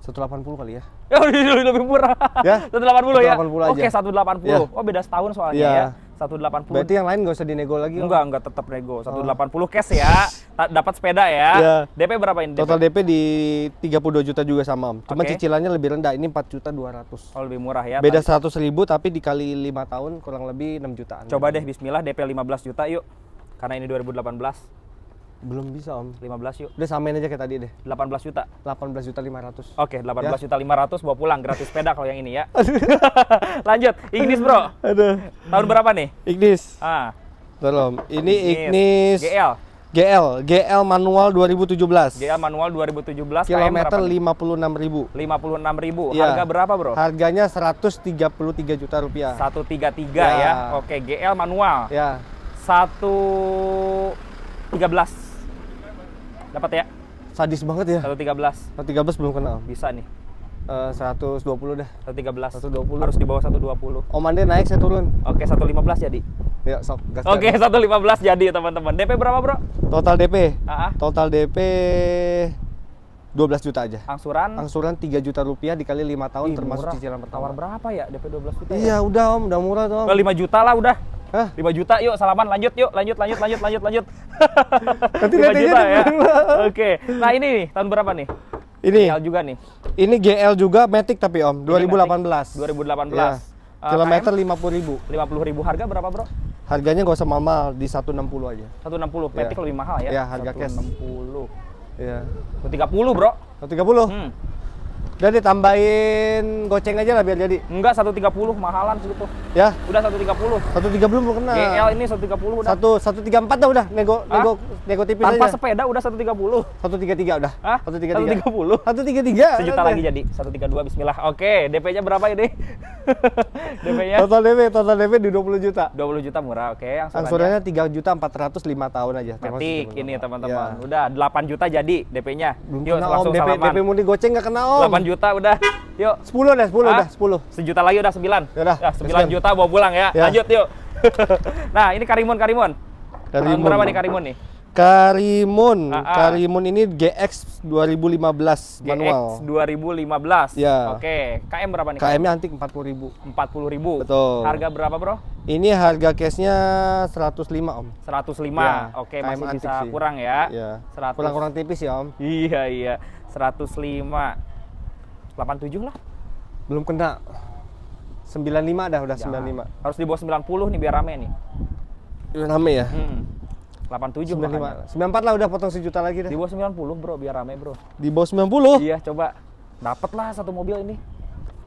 180 kali ya. Oh, iya, lebih murah. Ya? 180, 180 ya. Oke, okay, 180. Ya. Oh, beda setahun soalnya iya. ya. ya. 180. Berarti yang lain nggak usah dinego lagi? Enggak, enggak tetap nego. 180 oh. cash ya. Dapat sepeda ya. Yeah. DP berapa ini? Total DP, DP di 32 juta juga sama, Om. Cuma okay. cicilannya lebih rendah. Ini 4 juta 200. Oh, lebih murah ya. Beda 100 ribu tapi dikali 5 tahun kurang lebih 6 jutaan. Coba deh bismillah DP 15 juta yuk. Karena ini 2018. Belum bisa om 15 yuk Udah samain aja kayak tadi deh 18 juta 18 juta 500 Oke 18 ya? juta 500 bawa pulang gratis sepeda kalau yang ini ya Lanjut Ignis bro Aduh Tahun berapa nih? Ignis ah. Belum Ini Ignis, GL GL GL manual 2017 GL manual 2017 Kilometer 56 ribu 56 ribu ya. Harga berapa bro? Harganya 133 juta rupiah 133 ya, ya. Oke GL manual Ya Satu 13 Dapat ya? Sadis banget ya. 113. 113 belum kenal. Bisa nih. Uh, 120 dah. 113. 120. Harus di bawah 120. Om Andre naik saya turun. Oke, 115 jadi. Ya, sok gas. Oke, 115 jadi teman-teman. DP berapa, Bro? Total DP. Uh ah, -huh. Ah. Total DP 12 juta aja. Angsuran? Angsuran 3 juta rupiah dikali 5 tahun Ih, termasuk murah. cicilan pertama. Tawar berapa ya DP 12 juta? Ya? Iya, ya? udah Om, udah murah tuh 5 juta lah udah. Hah? 5 juta yuk salaman lanjut yuk lanjut lanjut lanjut lanjut lanjut. Nanti 5 juta ya. Oke. Nah ini nih tahun berapa nih? Ini GL juga nih. Ini GL juga Matic tapi Om, dua ribu delapan belas 2018. 2018. Ya. belas iya. eh, Kilometer lima puluh ribu. Lima puluh ribu harga berapa bro? Harganya gak usah mahal di satu enam puluh aja. satu 160, iya. Matic ya. lebih mahal ya? Ya harga 160. cash. 160. Iya. puluh bro. tiga puluh hmm. Udah ditambahin goceng aja lah biar jadi. Enggak 130 mahalan segitu. Ya. Udah 130. 130 belum kena. GL ini 130 udah. 1 134 dah udah nego Hah? nego nego tipis Tanpa aja. Tanpa sepeda udah 130. 133 udah. Hah? 133. 130. 133. Sejuta lagi jadi 132 bismillah. Oke, DP-nya berapa ini? DP-nya? Total DP, total DP di 20 juta. 20 juta murah. Oke, yang angsurannya 3 juta 405 tahun aja. Ketik ini teman-teman. Ya. Udah 8 juta jadi DP-nya. Yuk, kena langsung om. DP, salaman. DP mau digoceng enggak kena om. 8 juta juta udah. Yuk. 10 deh, 10 ah? udah, 10. Sejuta lagi udah 9. Ya udah. Ya, 9 juta bawa pulang ya. ya. Lanjut yuk. nah, ini Karimun Karimun. Karimun. berapa nih Karimun nih? Karimun, ah, ah. Karimun ini GX 2015 GX manual. GX 2015. Ya. Oke, KM berapa nih? KM-nya antik 40 ribu. 40 ribu. Betul. Harga berapa bro? Ini harga case-nya 105 om. 105. Ya. Oke, KM masih bisa sih. kurang ya. ya. Kurang kurang tipis ya om. Iya iya. 105. 87 lah. Belum kena. 95 dah udah ya. 95. Harus di bawah 90 nih biar rame nih. Biar rame ya? Hmm. 87 95. Makanya. 94 lah udah potong sejuta lagi dah. Di bawah 90 bro biar rame bro. Di bawah 90? Iya coba. Dapat lah satu mobil ini.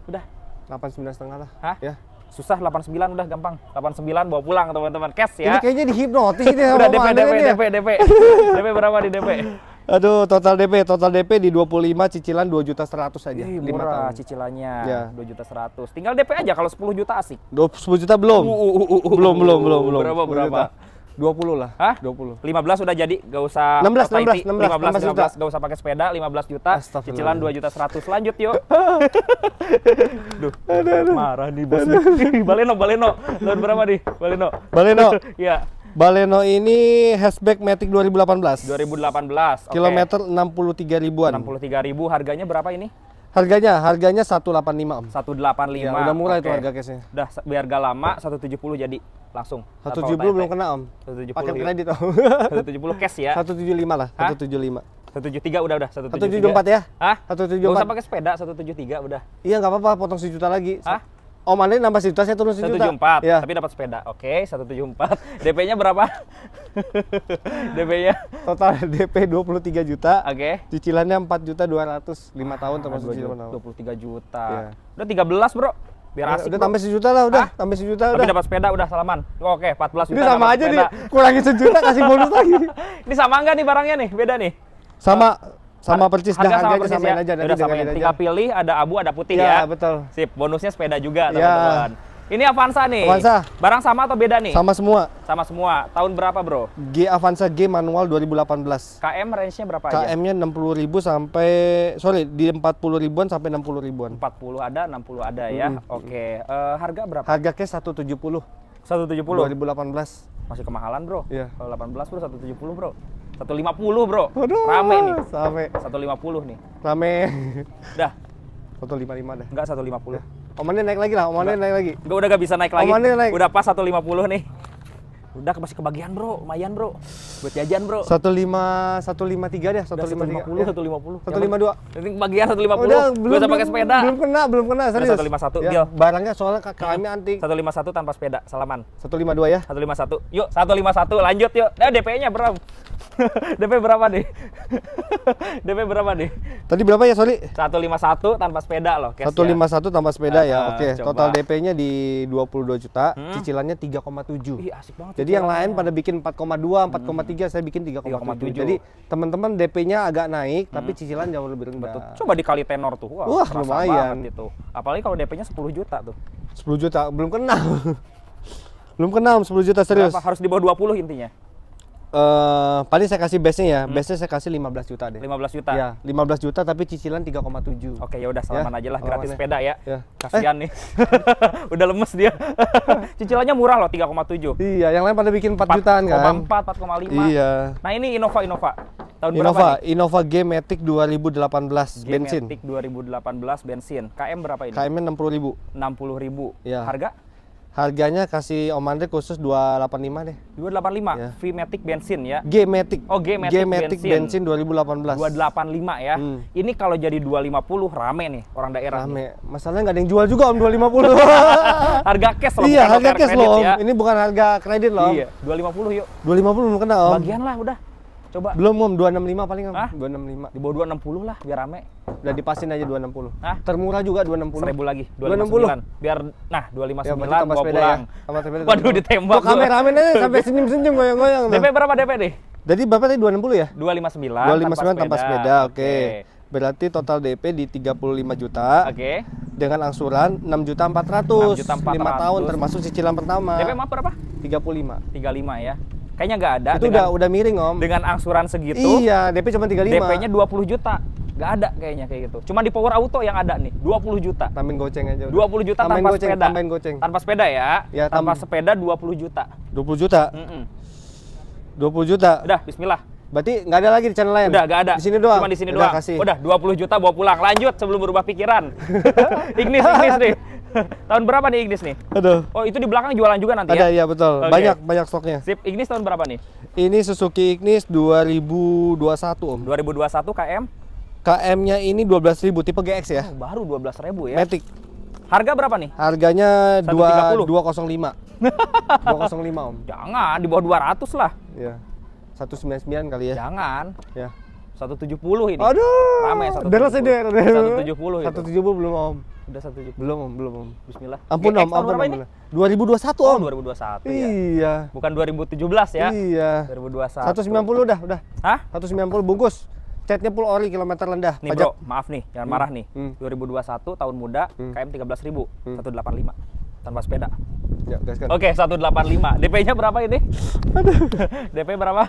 Udah. 89 setengah lah. Hah? Ya. Susah 89 udah gampang. 89 bawa pulang teman-teman. Cash ya. Ini kayaknya dihipnotis ini. Gitu ya, udah DP DP, DP DP DP. DP berapa di DP? Aduh, total DP, total DP di 25 cicilan 2 juta 100 aja. Ih, murah 5 tahun. cicilannya. Ya. 2 juta 100. Tinggal DP aja kalau 10 juta asik. 10 juta belum. Uh, uh, uh, uh, uh, belum, belum, belum, belum. Berapa berapa? Dua puluh lah. Hah? 20. 15 belas udah jadi, enggak usah 16, 16, 16, 15, 15, 15 enggak usah pakai sepeda, 15 juta. Cicilan 2 juta 100. Lanjut yuk. Duh, aduh, aduh. marah nih bos. Baleno, Baleno. Tahun berapa nih? Baleno. Baleno. Iya. Baleno ini hatchback Matic 2018. 2018. Okay. Kilometer 63 ribuan. 63 ribu. Harganya berapa ini? Harganya, harganya 185 om. 185. Ya, udah murah okay. itu harga case-nya. Udah gak lama 170 jadi langsung. 170 belum kena om. 170. Pakai kredit om. 170 cash ya. 175 lah, Hah? 175. 173 udah udah 174 174 ya? Hah? 174. Gak usah pakai sepeda 173 udah. Iya nggak apa-apa potong sejuta lagi. Hah? Om Andri nambah sejuta, saya turun sejuta. 174, ya. tapi dapat sepeda. Oke, okay, 174. DP-nya berapa? DP-nya? Total DP 23 juta. Oke. Okay. Cicilannya 4 juta 200, 5 ah, tahun termasuk 23 juta. 23 juta. Ya. Udah 13, Bro. Biar asik, udah, udah tambah sejuta lah, udah. Hah? Tambah sejuta tapi udah. dapat sepeda, udah salaman. Oke, okay, 14 juta. Ini sama aja sepeda. nih, kurangi sejuta, kasih bonus lagi. Ini sama enggak nih barangnya nih? Beda nih? Sama. Uh, sama persis harga dah sama, sama persis ya. aja nanti sama samain. Tinggal pilih ada abu ada putih ya. ya. betul. Sip, bonusnya sepeda juga iya. teman-teman. Ya. Ini Avanza nih. Avanza. Barang sama atau beda nih? Sama semua. Sama semua. Tahun berapa, Bro? G Avanza G manual 2018. KM range-nya berapa KM aja? KM-nya 60.000 sampai sorry, di 40 ribuan sampai 60 ribuan. 40 ada, 60 ada ya. Hmm. Oke. Okay. Uh, eh, harga berapa? Harga ke 170. 170. 2018. Masih kemahalan, Bro. Iya. Yeah. Kalau 18, Bro, 170, Bro. 150 bro. Aduh, rame nih. Rame. 150 nih. Rame. Dah. 155 dah. Enggak 150. Omannya naik lagi lah, omannya naik lagi. Enggak udah gak bisa naik lagi. Omannya naik. Udah pas 150 nih. Udah masih kebagian bro, lumayan bro. Buat jajan bro. 15 153 deh, 150, 150. 152. Nanti kebagian 150. Udah, belum, bisa pakai sepeda. Belum kena, belum kena, serius. 151, ya, deal. Barangnya soalnya kami anti. 151 tanpa sepeda, salaman. 152 ya. 151. Yuk, 151 lanjut yuk. Nah, DP-nya berapa DP berapa nih? DP berapa nih? Tadi berapa ya, Soli? 151 tanpa sepeda loh. Cash 151 ya. tanpa sepeda uh, ya. Ah, oke, okay. total DP-nya di 22 juta, hmm? cicilannya 3,7. Ih, asik banget. Jadi yang lain pada bikin 4,2, 4,3, hmm. saya bikin 3,7. Jadi teman-teman DP-nya agak naik, hmm. tapi cicilan jauh lebih rendah. Betul. Coba dikali tenor tuh. Wah, Wah lumayan. Itu. Apalagi kalau DP-nya 10 juta tuh. 10 juta belum kenal. belum kenal 10 juta serius. Berapa? Harus di bawah 20 intinya uh, paling saya kasih base-nya ya. Hmm. Base-nya saya kasih 15 juta deh. 15 juta. Iya, 15 juta tapi cicilan 3,7. Oke, okay, ya udah ya, salaman ya. aja lah gratis Salamannya. sepeda ya. ya. Kasihan eh. nih. Udah lemes dia. Cicilannya murah loh 3,7. Iya, yang lain pada bikin 4, 4 jutaan kan. 4, 4,5. Iya. Nah, ini Innova Innova. Tahun Innova, berapa nih? Innova G-Matic 2018 G-Matic bensin. G-Matic 2018 bensin. KM berapa ini? KM-nya 60.000. 60.000. Ya. Harga? Harganya kasih Om Andre khusus 285 deh. 285 ya. V-Matic bensin ya. G-Matic. Oh, G-Matic, G-Matic bensin. bensin 2018. 285 ya. Hmm. Ini kalau jadi 250 rame nih orang daerah. Rame. Nih. Masalahnya nggak ada yang jual juga Om 250. harga cash loh. Iya, harga cash loh. Ya. Ini bukan harga kredit loh. Iya, 250 yuk. 250 belum kena Om. Bagian lah udah. Coba. Belum, Om. 265 paling, Om. Hah? 265. Di bawah 260 lah, biar rame. Udah dipasin aja 260. Hah? Termurah juga 260. Seribu lagi, 260. Biar nah 259 ya, gua sepeda, ya? pulang. Ya. Sama sepeda. Waduh, ditembak. Kok kameramen aja sampai senyum-senyum goyang-goyang. DP berapa DP nih? Jadi Bapak tadi 260 ya? 259. 259 tanpa sepeda, sepeda oke. Okay. okay. Berarti total DP di 35 juta. Oke. Okay. Dengan angsuran 6 juta 400. 6 juta 400. 5 tahun termasuk cicilan pertama. DP maaf berapa? 35. 35 ya. Kayaknya nggak ada. Itu udah udah miring om. Dengan angsuran segitu. Iya, DP cuma 35. DP-nya puluh juta. Gak ada kayaknya kayak gitu. Cuma di Power Auto yang ada nih, dua puluh juta. Tambahin goceng aja. Dua puluh juta tambahin tanpa goceng, sepeda. Tambahin goceng. Tanpa sepeda ya. ya tanpa sepeda dua puluh juta. Dua puluh juta? Mm -mm. 20 juta. Udah, bismillah. Berarti nggak ada lagi di channel lain? Udah, nggak ada. Di sini doang. Cuma di sini udah, doang. Kasih. Udah, puluh juta bawa pulang. Lanjut sebelum berubah pikiran. ignis, ignis nih. tahun berapa nih Ignis nih? Aduh. Oh, itu di belakang jualan juga nanti Ada, ya? Ada, iya betul. Okay. Banyak banyak stoknya. Sip, Ignis tahun berapa nih? Ini Suzuki Ignis 2021, Om. 2021 KM? KM-nya ini 12.000 tipe GX ya. Oh, baru 12.000 ya. Matic. Harga berapa nih? Harganya 2205. 205. 205, Om. Jangan, di bawah 200 lah. Iya. 199 kali ya. Jangan. Ya. 170 ini. Aduh. Rame 170. Deras ini. 170 itu. 170 belum Om. Udah 170. Belum Om, belum Om. Bismillah. Ampun Om, ampun Om. 2021 Om. Oh, 2021 iya. ya. Iya. Bukan 2017 ya. Iya. 2021. 190 dah, udah. Hah? 190 bungkus. Catnya full ori kilometer rendah. Nih Pajak. bro, maaf nih, jangan hmm. marah nih. Hmm. 2021 tahun muda, hmm. KM 13.000, hmm. 185 tanpa sepeda. Ya, kan. Oke gaskan. Oke, okay, 185. DP-nya berapa ini? DP berapa?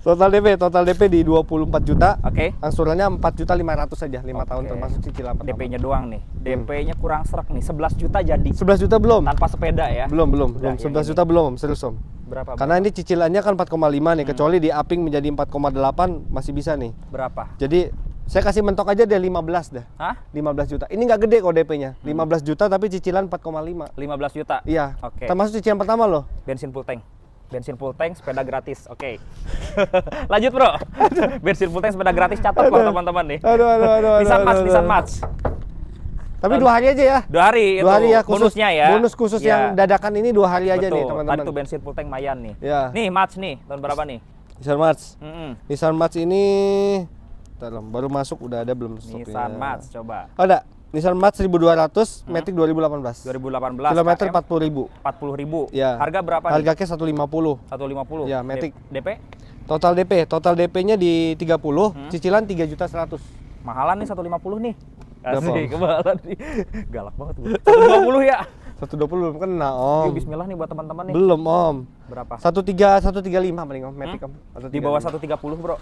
total DP, total DP di 24 juta. Oke. Okay. Angsurannya 4 juta 500 saja, 5 okay. tahun termasuk cicilan DP-nya doang nih. Hmm. DP-nya kurang serak nih, 11 juta jadi. 11 juta belum. Tanpa sepeda ya. Belum, belum, ya, belum. 11 ya, juta belum, serius, Om. Berapa? Karena ini cicilannya kan 4,5 nih, hmm. kecuali di uping menjadi 4,8 masih bisa nih. Berapa? Jadi saya kasih mentok aja deh 15 dah. Hah? 15 juta. Ini nggak gede kok DP-nya. 15 hmm. juta tapi cicilan 4,5. 15 juta. Iya. Oke. Okay. Termasuk cicilan pertama loh. Bensin full tank. Bensin full tank, sepeda gratis. Oke. Okay. Lanjut, Bro. Bensin full tank, sepeda gratis catat loh teman-teman nih. Aduh, aduh, aduh. Bisa match, bisa match. Tapi dua hari aja ya. Dua hari. Dua hari ya. Khusus, bonusnya ya. Bonus khusus ya. yang dadakan ini dua hari aja nih teman-teman. Tadi tuh bensin full tank Mayan nih. Ya. Nih match nih tahun berapa nih? Nissan March. Mm -hmm. Nissan March ini dalam. Baru masuk udah ada belum stoknya? Nissan ya. Mats coba. Oh, ada. Nissan Mats 1200, hmm? Matic 2018. 2018. Kilometer 40.000. 40.000. ribu. ribu. Ya. Harga berapa? Harga ke 150. 150. Ya, Matic. DP? Total DP, total DP-nya di 30, hmm? cicilan 3 juta 100. Mahalan nih 150 nih. Asik, mahalan nih. Galak banget gue. 150 ya. 120 belum kena, iya, Om. Ya, bismillah nih buat teman-teman nih. Belum, Om. Berapa? 13 135 paling Om, Matic hmm? Om. Di bawah 130, Bro.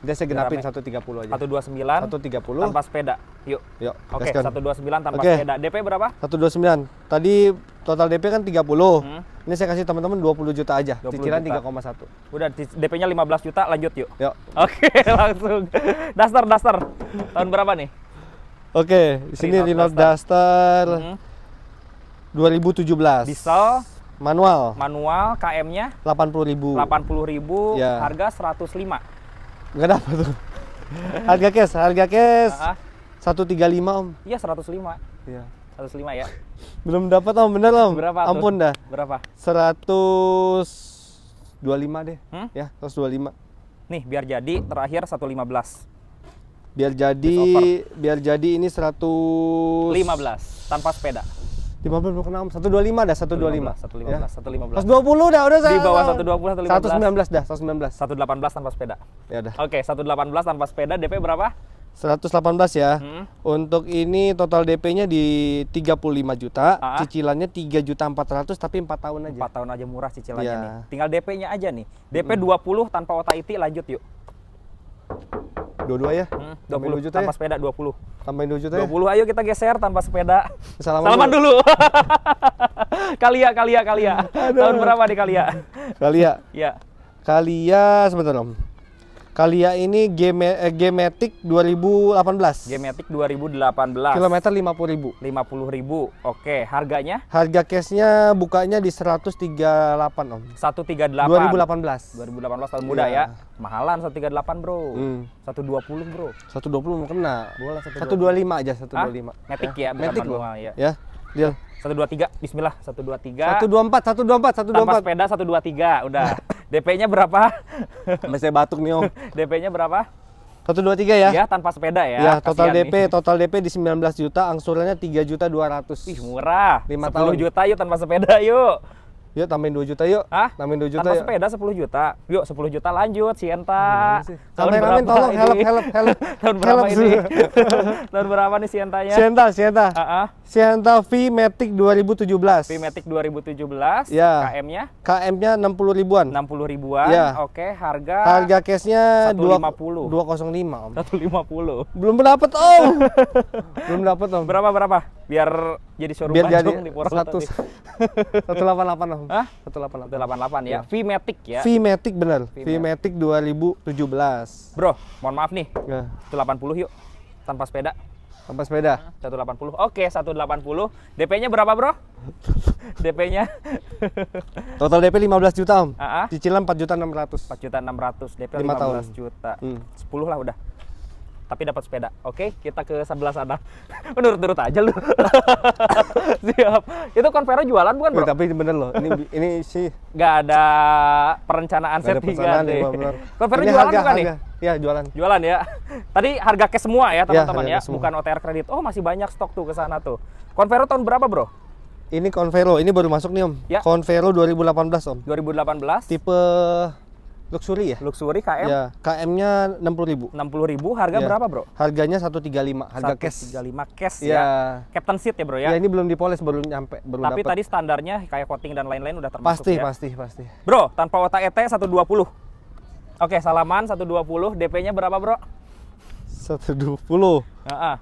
Dia saya genapin satu tiga puluh aja. Satu Satu dua sembilan. tiga puluh. Tanpa sepeda. Yuk. Yuk. Oke, okay, sembilan tanpa okay. sepeda. DP berapa? Satu dua sembilan. Tadi total DP kan 30. Hmm. Ini saya kasih teman-teman dua puluh juta aja. 20 Cicilan satu. Udah DP-nya lima belas juta, lanjut yuk. Yuk. Oke, okay, langsung. daster daster. Tahun berapa nih? Oke, okay, di sini Renault Duster. Hmm. ribu tujuh belas. Diesel manual. Manual KM-nya Delapan puluh ribu. 80.000. 80.000, Yeah. harga seratus lima. Enggak dapat tuh. Harga cash, harga cash. Satu tiga lima om. Iya seratus lima. Iya. Seratus lima ya. Belum dapat om, bener om. Berapa? Ampun tuh? dah. Berapa? Seratus dua lima deh. Hmm? Ya, seratus dua lima. Nih biar jadi terakhir satu lima belas. Biar jadi, biar jadi ini seratus lima belas tanpa sepeda. 15 satu dua lima dah, 125. 115, lima belas ya. dua 120 dah, udah saya. Di bawah 120, sembilan belas dah, 119. 118 tanpa sepeda. Ya udah. Oke, okay, belas tanpa sepeda DP berapa? 118 ya. Hmm. Untuk ini total DP-nya di 35 juta, ah. cicilannya 3 juta 400 tapi 4 tahun aja. 4 tahun aja murah cicilannya ya. nih. Tinggal DP-nya aja nih. DP hmm. 20 tanpa OTIT lanjut yuk dua-dua ya? Hmm, puluh juta tanpa ya? sepeda puluh Tambahin 2 juta 20 ya? ayo kita geser tanpa sepeda. Salaman, Salaman dulu. kalia, Kalia, Kalia. Aduh. Tahun berapa di Kalia? Kalia. ya. Kalia sebentar, Om. Kalia ini game eh, Gematic 2018. Gematic 2018. Kilometer 50.000. 50.000. Oke, harganya? Harga cashnya bukanya di 138, Om. 138. 2018. 2018 tahun muda ya. ya. Mahalan 138, Bro. Hmm. 120, Bro. 120 mau kena. Boleh 125. 125 aja 125. Ah, Matic ya, ya? bukan Matic manual ya. ya. Deal. Satu dua tiga, Bismillah. Satu dua tiga. Satu dua empat, satu dua empat, satu dua empat. sepeda satu dua tiga, udah. DP-nya berapa? Masih batuk nih om. DP-nya berapa? Satu dua tiga ya? Iya, tanpa sepeda ya. Iya, total Kasian DP nih. total DP di 19 juta, angsurannya tiga juta dua ratus. Ih murah. Lima tahun. juta yuk tanpa sepeda yuk. Yuk tambahin 2 juta yuk. Hah? Tambahin 2 juta. Tambah sepeda 10 juta. Yuk 10 juta lanjut si Enta. Tahun amin, amin tolong help help help. Tahun berapa help, ini? Tahun berapa nih si Entanya? Si Enta, si Enta. Heeh. Si Enta V-Matic 2017. V-Matic 2017. Ya. KM-nya? KM-nya 60 ribuan. 60 ribuan. Ya. Oke, harga Harga case-nya 250. 205, Om. 150. Belum dapat, Om. Belum dapat, Om. Berapa berapa? Biar jadi showroom Biar jadi di Purwokerto. 188 om, Hah? 188. ya. Iya. ya. ya. v benar. v 2017. Bro, mohon maaf nih. Ya. 180 yuk. Tanpa sepeda. Tanpa sepeda. 180. Oke, 180. DP-nya berapa, Bro? DP-nya total DP 15 juta, Om. Uh -huh. Cicilan 4 juta 600. 4 juta 600. DP 15 tahun. juta. Hmm. 10 lah udah tapi dapat sepeda. Oke, kita ke sebelah sana. Menurut-nurut aja lu. Siap. Itu Convero jualan bukan, Bro? Ya, tapi bener loh. Ini ini sih enggak ada perencanaan set tiga kan? ya, iya. jualan harga, bukan harga. nih? Ya, jualan. Jualan ya. Tadi harga cash semua ya, iya, teman-teman ya, ya. bukan OTR kredit. Oh, masih banyak stok tuh ke sana tuh. Convero tahun berapa, Bro? Ini Convero, ini baru masuk nih Om. Ya. Convero 2018 Om. 2018. Tipe Luxury ya? Luxury KM? Ya, KM-nya 60.000. 60.000 harga ya. berapa bro? Harganya 135, harga 135 cash. 135 cash ya. ya. Captain seat ya bro ya? Ya ini belum dipoles, baru nyampe, baru Tapi dapet. tadi standarnya kayak coating dan lain-lain udah termasuk pasti, ya? Pasti, pasti, pasti. Bro, tanpa otak ET 120. Oke, salaman 120, DP-nya berapa bro? 120. Heeh. Uh -uh.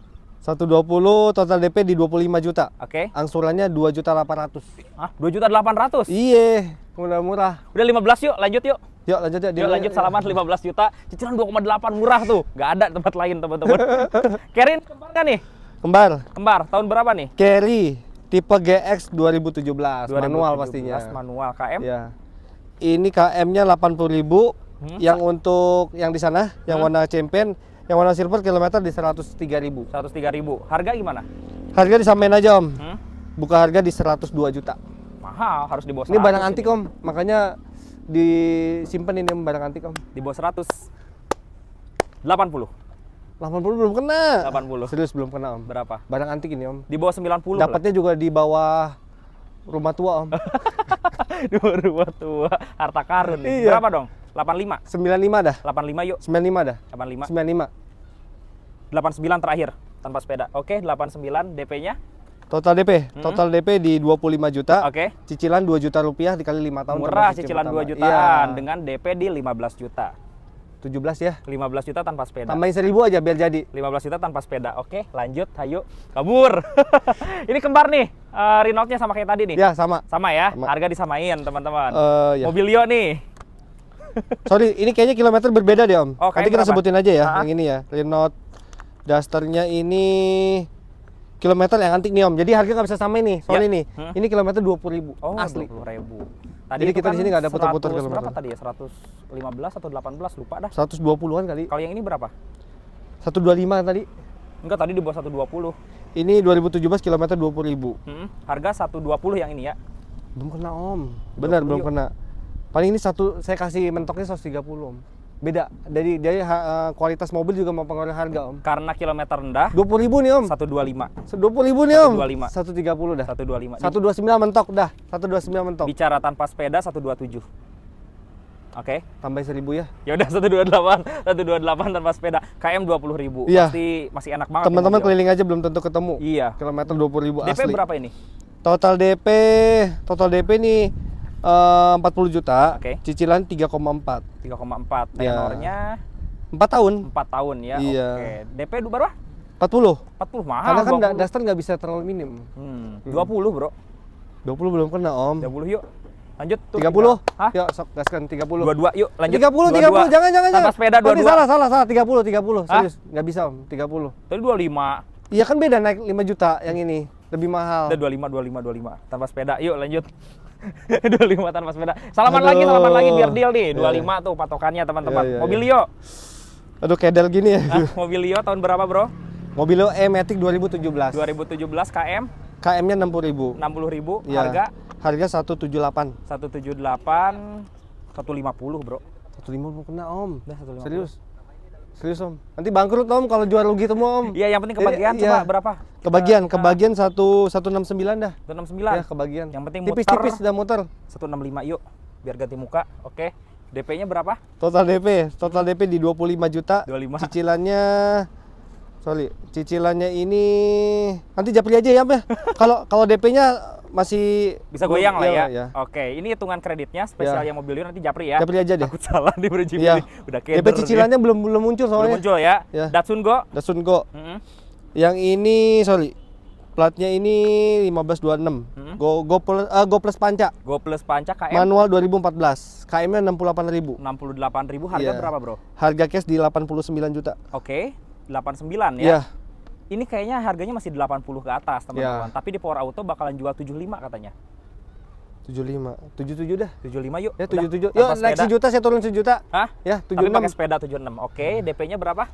120 total DP di 25 juta. Oke. Okay. Angsurannya 2.800. Hah? 2.800? Iya. Murah-murah. Udah 15 yuk, lanjut yuk. Yuk lanjut yuk. Yuk lanjut salaman ya. 15 juta, cicilan 2,8 murah tuh. Gak ada tempat lain teman-teman. Kerin kembar kan nih? Kembar. Kembar, tahun berapa nih? Carry tipe GX 2017, 2017 manual pastinya. Manual KM. Ya. Ini KM-nya ribu. hmm. yang untuk yang di sana hmm. yang warna champion yang warna silver kilometer di ribu tiga ribu Harga gimana? Harga disamain aja, Om. Hmm? Buka harga di 102 juta mahal harus di bawah 100 ini barang antik ini. om makanya disimpan ini barang antik om di bawah 100 80 80 belum kena 80 serius belum kena om berapa barang antik ini om di bawah 90 dapatnya juga di bawah rumah tua om di bawah rumah tua harta karun iya. berapa dong 85 95 dah 85 yuk 95 dah 85 95 89 terakhir tanpa sepeda oke 89 DP nya Total DP, hmm. total DP di 25 juta. Oke. Okay. Cicilan 2 juta rupiah dikali 5 tahun. Murah cicilan dua 2 jutaan iya. dengan DP di 15 juta. 17 ya? 15 juta tanpa sepeda. Tambahin 1000 aja biar jadi. 15 juta tanpa sepeda. Oke, lanjut. Hayu. Kabur. ini kembar nih. Uh, eh, Renault-nya sama kayak tadi nih. Ya, sama. Sama ya. Sama. Harga disamain, teman-teman. Uh, eh, ya. Mobilio nih. Sorry, ini kayaknya kilometer berbeda deh, Om. Oh, Nanti kita berapa? sebutin aja ya, Hah? yang ini ya. Renault Dusternya ini kilometer yang antik nih om. Jadi harga nggak bisa sama ini. soal ya. ini, huh? ini kilometer dua puluh ribu. Oh, asli. Dua ribu. Tadi Jadi kita kan di sini nggak ada putar-putar kilometer. Berapa tadi ya? Seratus lima belas atau delapan belas lupa dah. Seratus dua puluh kan kali. Kalau yang ini berapa? Satu dua lima tadi. Enggak tadi di bawah satu dua puluh. Ini dua ribu tujuh belas kilometer dua puluh ribu. Hmm, harga satu dua puluh yang ini ya? Belum kena om. Benar belum kena. Paling ini satu saya kasih mentoknya tiga puluh om beda dari dari uh, eh, kualitas mobil juga mempengaruhi harga om karena kilometer rendah dua puluh ribu nih om satu dua lima dua puluh ribu nih om dua lima satu tiga puluh dah satu dua lima satu dua sembilan mentok dah satu dua sembilan mentok bicara tanpa sepeda satu dua tujuh Oke. Okay. Tambah seribu ya. Ya udah satu dua delapan, satu dua delapan tanpa sepeda. KM dua puluh ribu. Iya. Pasti masih enak banget. Teman-teman keliling aja belum tentu ketemu. Iya. Kilometer dua puluh ribu DP asli. DP berapa ini? Total DP, total DP nih Eh, empat puluh juta, okay. cicilan 3,4. 3,4. Iya. Tenornya ya. 4 tahun. empat tahun ya. Iya. Oke. Okay. DP puluh, empat puluh mahal. Karena kan 20. daster nggak bisa terlalu minim. Hmm. hmm. puluh Bro. dua puluh belum kena, Om. puluh yuk. Lanjut tiga puluh, Hah? Yuk, sok gaskan 30. dua, yuk, lanjut. tiga puluh tiga puluh, Jangan, jangan, jangan. Tanpa sepeda 22. Tadi salah, salah, salah. 30, 30. Serius, nggak bisa, Om. 30. Tadi 25. Iya kan beda naik 5 juta yang ini. Lebih mahal. Udah 25, 25, 25. Tanpa sepeda. Yuk, lanjut. dua lima tanpa sepeda salaman aduh. lagi salaman lagi biar deal nih iya, iya. dua lima tuh patokannya teman-teman yeah, yeah, mobilio iya. yeah. aduh kedel gini ya ah, mobil mobilio tahun berapa bro mobilio e matic tujuh belas km km nya enam puluh ribu enam puluh ribu yeah. harga harga satu tujuh delapan satu tujuh delapan satu lima puluh bro satu lima puluh kena om dah satu lima puluh serius Serius om. Nanti bangkrut om kalau jual rugi semua om. Iya yang penting iya, kebagian Jadi, coba berapa? Kebagian, kebagian satu satu enam sembilan dah. Satu enam sembilan. Ya kebagian. Yang penting tipis, muter. Tipis tipis udah muter. Satu enam lima yuk, biar ganti muka. Oke. DP-nya berapa? Total DP, total DP di 25 juta. 25. Cicilannya Sorry, cicilannya ini nanti japri aja ya, Kalau kalau DP-nya masih bisa goyang lah iya, ya. ya. Oke, ini hitungan kreditnya iya. spesial ya. yang mobil nanti japri ya. Japri aja deh. Takut salah di berjibri. Ya. Udah keder. DP cicilannya dia. belum belum muncul soalnya. Belum muncul ya. ya. Datsun Go. Datsun Go. Mm -hmm. Yang ini sorry, platnya ini 1526. Hmm? Go Go plus uh, Go plus Panca. Go plus Panca KM. Manual 2014. KM-nya 68.000. 68.000 harga yeah. berapa, Bro? Harga cash di 89 juta. Oke. Okay. 89 ya. Yeah. Ini kayaknya harganya masih 80 ke atas, iya. teman-teman. Yeah. Tapi di Power Auto bakalan jual 75 katanya. 75. 77 dah. 75 yuk. Ya 77. Udah, yuk naik sejuta saya turun sejuta. Hah? Ya 76. Tapi pakai sepeda 76. Oke, okay, hmm. DP-nya berapa?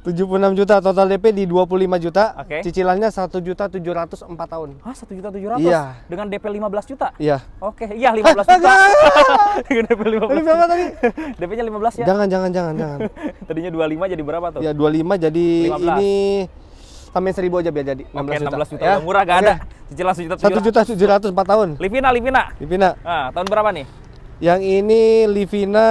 76 juta total DP di 25 juta. Okay. Cicilannya 1 juta 704 tahun. Hah, 1 juta 700? Iya. Dengan DP 15 juta? Iya. Oke, okay. iya 15 juta. Dengan DP 15. Berapa tadi? DP-nya 15 ya? Jangan, jangan, jangan, jangan. Tadinya 25 jadi berapa tuh? Ya 25 jadi 15. ini tambahin seribu aja biar jadi 16 Oke, juta. 16 juta. juta. Ya. Murah gak ada. Cicilan 1 juta 700. 1 juta 700 tahun. Livina, Livina. Livina. Ah, tahun berapa nih? Yang ini Livina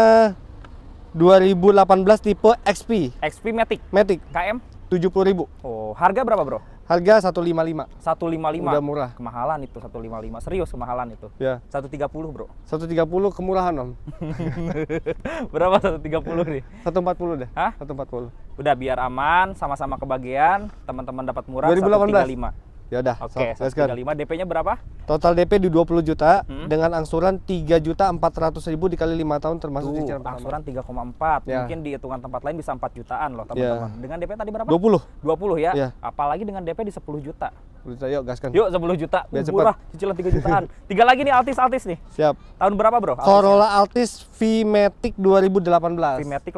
2018 tipe XP. XP Matic. Matic. KM 70.000. Oh, harga berapa, Bro? Harga 155. 155. Udah murah. Kemahalan itu 155. Serius kemahalan itu. Ya. 130, Bro. 130 kemurahan, Om. berapa 130 nih? 140 deh. Hah? 140. Udah biar aman, sama-sama kebagian, teman-teman dapat murah 2018. 135. Ya udah. Oke, okay, so, let's 35 DP-nya berapa? Total DP di 20 juta hmm? dengan angsuran 3 juta 400 ribu dikali 5 tahun termasuk Tuh, cicilan pertama. Angsuran 3,4. Ya. Mungkin di hitungan tempat lain bisa 4 jutaan loh, teman-teman. Ya. Dengan DP tadi berapa? 20. 20 ya. ya. Apalagi dengan DP di 10 juta. 10 juta yuk gaskan. Yuk 10 juta. Biar uh, murah, cicilan 3 jutaan. Tiga lagi nih Altis Altis nih. Siap. Tahun berapa, Bro? Altis Corolla ya? Altis V-Matic 2018. V-Matic 18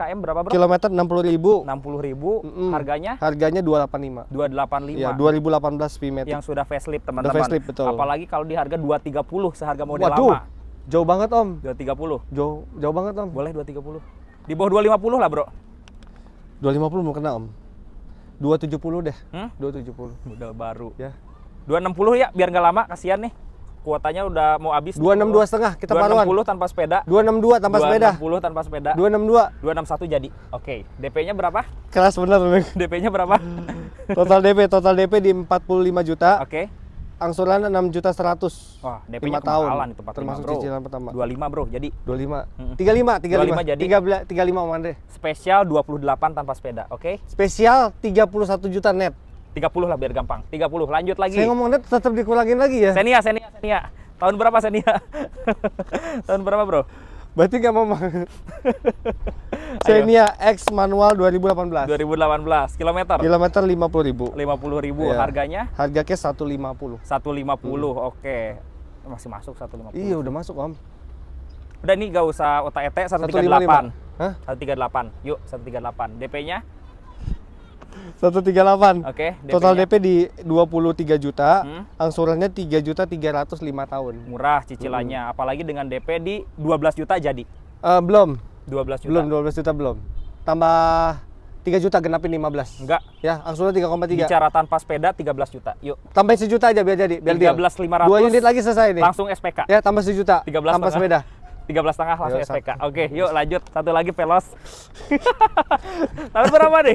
KM berapa, Bro? Kilometer 60.000. 60.000. Mm hmm Harganya? Harganya 285. 285. Ya, 2018 18 V-Matic. Yang sudah facelift teman-teman. facelift betul. Apalagi kalau di harga 230 seharga model Waduh, lama. Jauh banget Om. 230. Jauh jauh banget Om. Boleh 230. Di bawah 250 lah, Bro. 250 belum kena Om. 270 deh. Hmm? 270. Udah baru. Ya. 260 ya biar nggak lama kasihan nih kuotanya udah mau habis. 262 setengah kita paruan. 260 tanpa sepeda. 262 tanpa 260 sepeda. 260 tanpa sepeda. 262. 261 jadi. Oke, okay. DP-nya berapa? Keras bener, Bang. DP-nya berapa? total DP, total DP di 45 juta. Oke. Okay. Angsuran 6 juta 100. Wah, DP-nya kemahalan itu 45, Termasuk bro. cicilan pertama. 25, Bro. Jadi 25. 35, 35. 35 jadi 35 Om Andre. Spesial 28 tanpa sepeda, oke? Okay? Spesial 31 juta net. 30 lah biar gampang. 30 lanjut lagi. Saya ngomongnya tetap dikurangin lagi ya. Senia, Senia, Senia. Tahun berapa Senia? Tahun berapa, Bro? Berarti nggak mau Senia X manual 2018. 2018 kilometer. Kilometer 50.000. 50.000 50 ribu iya. harganya? Harganya 150. 150 hmm. oke. Okay. Masih masuk 150. Iya udah masuk om. Udah nih gak usah otak etek 138. 155. Hah? 138. Yuk 138. DP-nya? 138. Oke. Okay, Total DP di 23 juta, hmm? angsurannya 3 juta 305 tahun. Murah cicilannya, hmm. apalagi dengan DP di 12 juta jadi. Uh, belum. 12 juta. Belum 12 juta belum. Tambah 3 juta genapin 15. Enggak. Ya, angsuran 3,3. Bicara tanpa sepeda 13 juta. Yuk. Tambahin sejuta aja biar jadi, biar 13 13.500. 2 unit lagi selesai nih. Langsung SPK. Ya, tambah sejuta. 13 tambah sepeda 13 belas setengah langsung SPK. Oke, okay, yuk lanjut satu lagi pelos. Tahun berapa nih?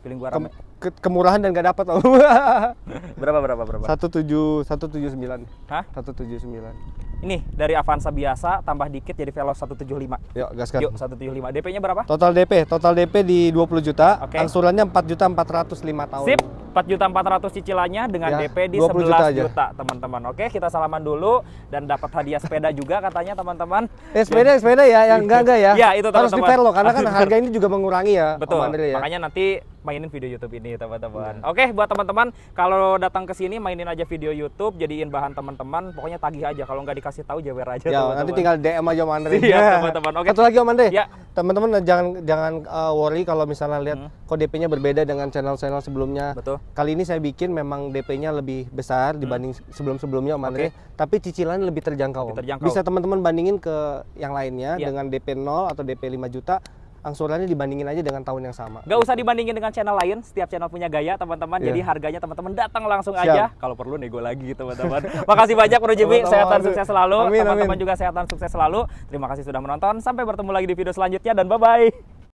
Feeling gua rame. Ke, ke, kemurahan dan gak dapat loh. berapa berapa berapa? satu satu tujuh tujuh 179. Hah? sembilan Ini dari Avanza biasa tambah dikit jadi Velo 175. Yuk, gaskan. Yuk, 175. DP-nya berapa? Total DP, total DP di 20 juta. Okay. Angsurannya 4 juta 405 tahun. Sip. 4 juta 400 cicilannya dengan ya, DP di 11 juta, juta teman-teman. Oke, kita salaman dulu dan dapat hadiah sepeda juga katanya teman-teman. Eh, sepeda sepeda ya, yang iya. enggak enggak ya. ya itu teman-teman. Harus di velo karena kan harga ini juga mengurangi ya. Betul. ya. Makanya nanti mainin video YouTube ini teman-teman. Iya. Oke, buat teman-teman kalau datang ke sini mainin aja video YouTube, jadiin bahan teman-teman. Pokoknya tagih aja kalau nggak dikasih tahu jawer aja. Ya, teman nanti tinggal DM aja Om Andre. Iya, teman-teman. Oke. Okay. Satu lagi Om Andre. Ya. Teman-teman jangan jangan uh, worry kalau misalnya lihat hmm. kok DP-nya berbeda dengan channel-channel sebelumnya. Betul. Kali ini saya bikin memang DP-nya lebih besar hmm. dibanding hmm. sebelum-sebelumnya Om Andre, okay. tapi cicilan lebih terjangkau. Lebih terjangkau. Bisa teman-teman bandingin ke yang lainnya ya. dengan DP 0 atau DP 5 juta angsurannya dibandingin aja dengan tahun yang sama. Gak usah dibandingin dengan channel lain, setiap channel punya gaya teman-teman. Yeah. Jadi iya. harganya teman-teman datang langsung Siap. aja. Kalau perlu nego lagi teman-teman. Makasih banyak Bro Jimmy, sehatan sukses selalu. Teman-teman juga sehatan sukses selalu. Terima kasih sudah menonton. Sampai bertemu lagi di video selanjutnya dan bye-bye.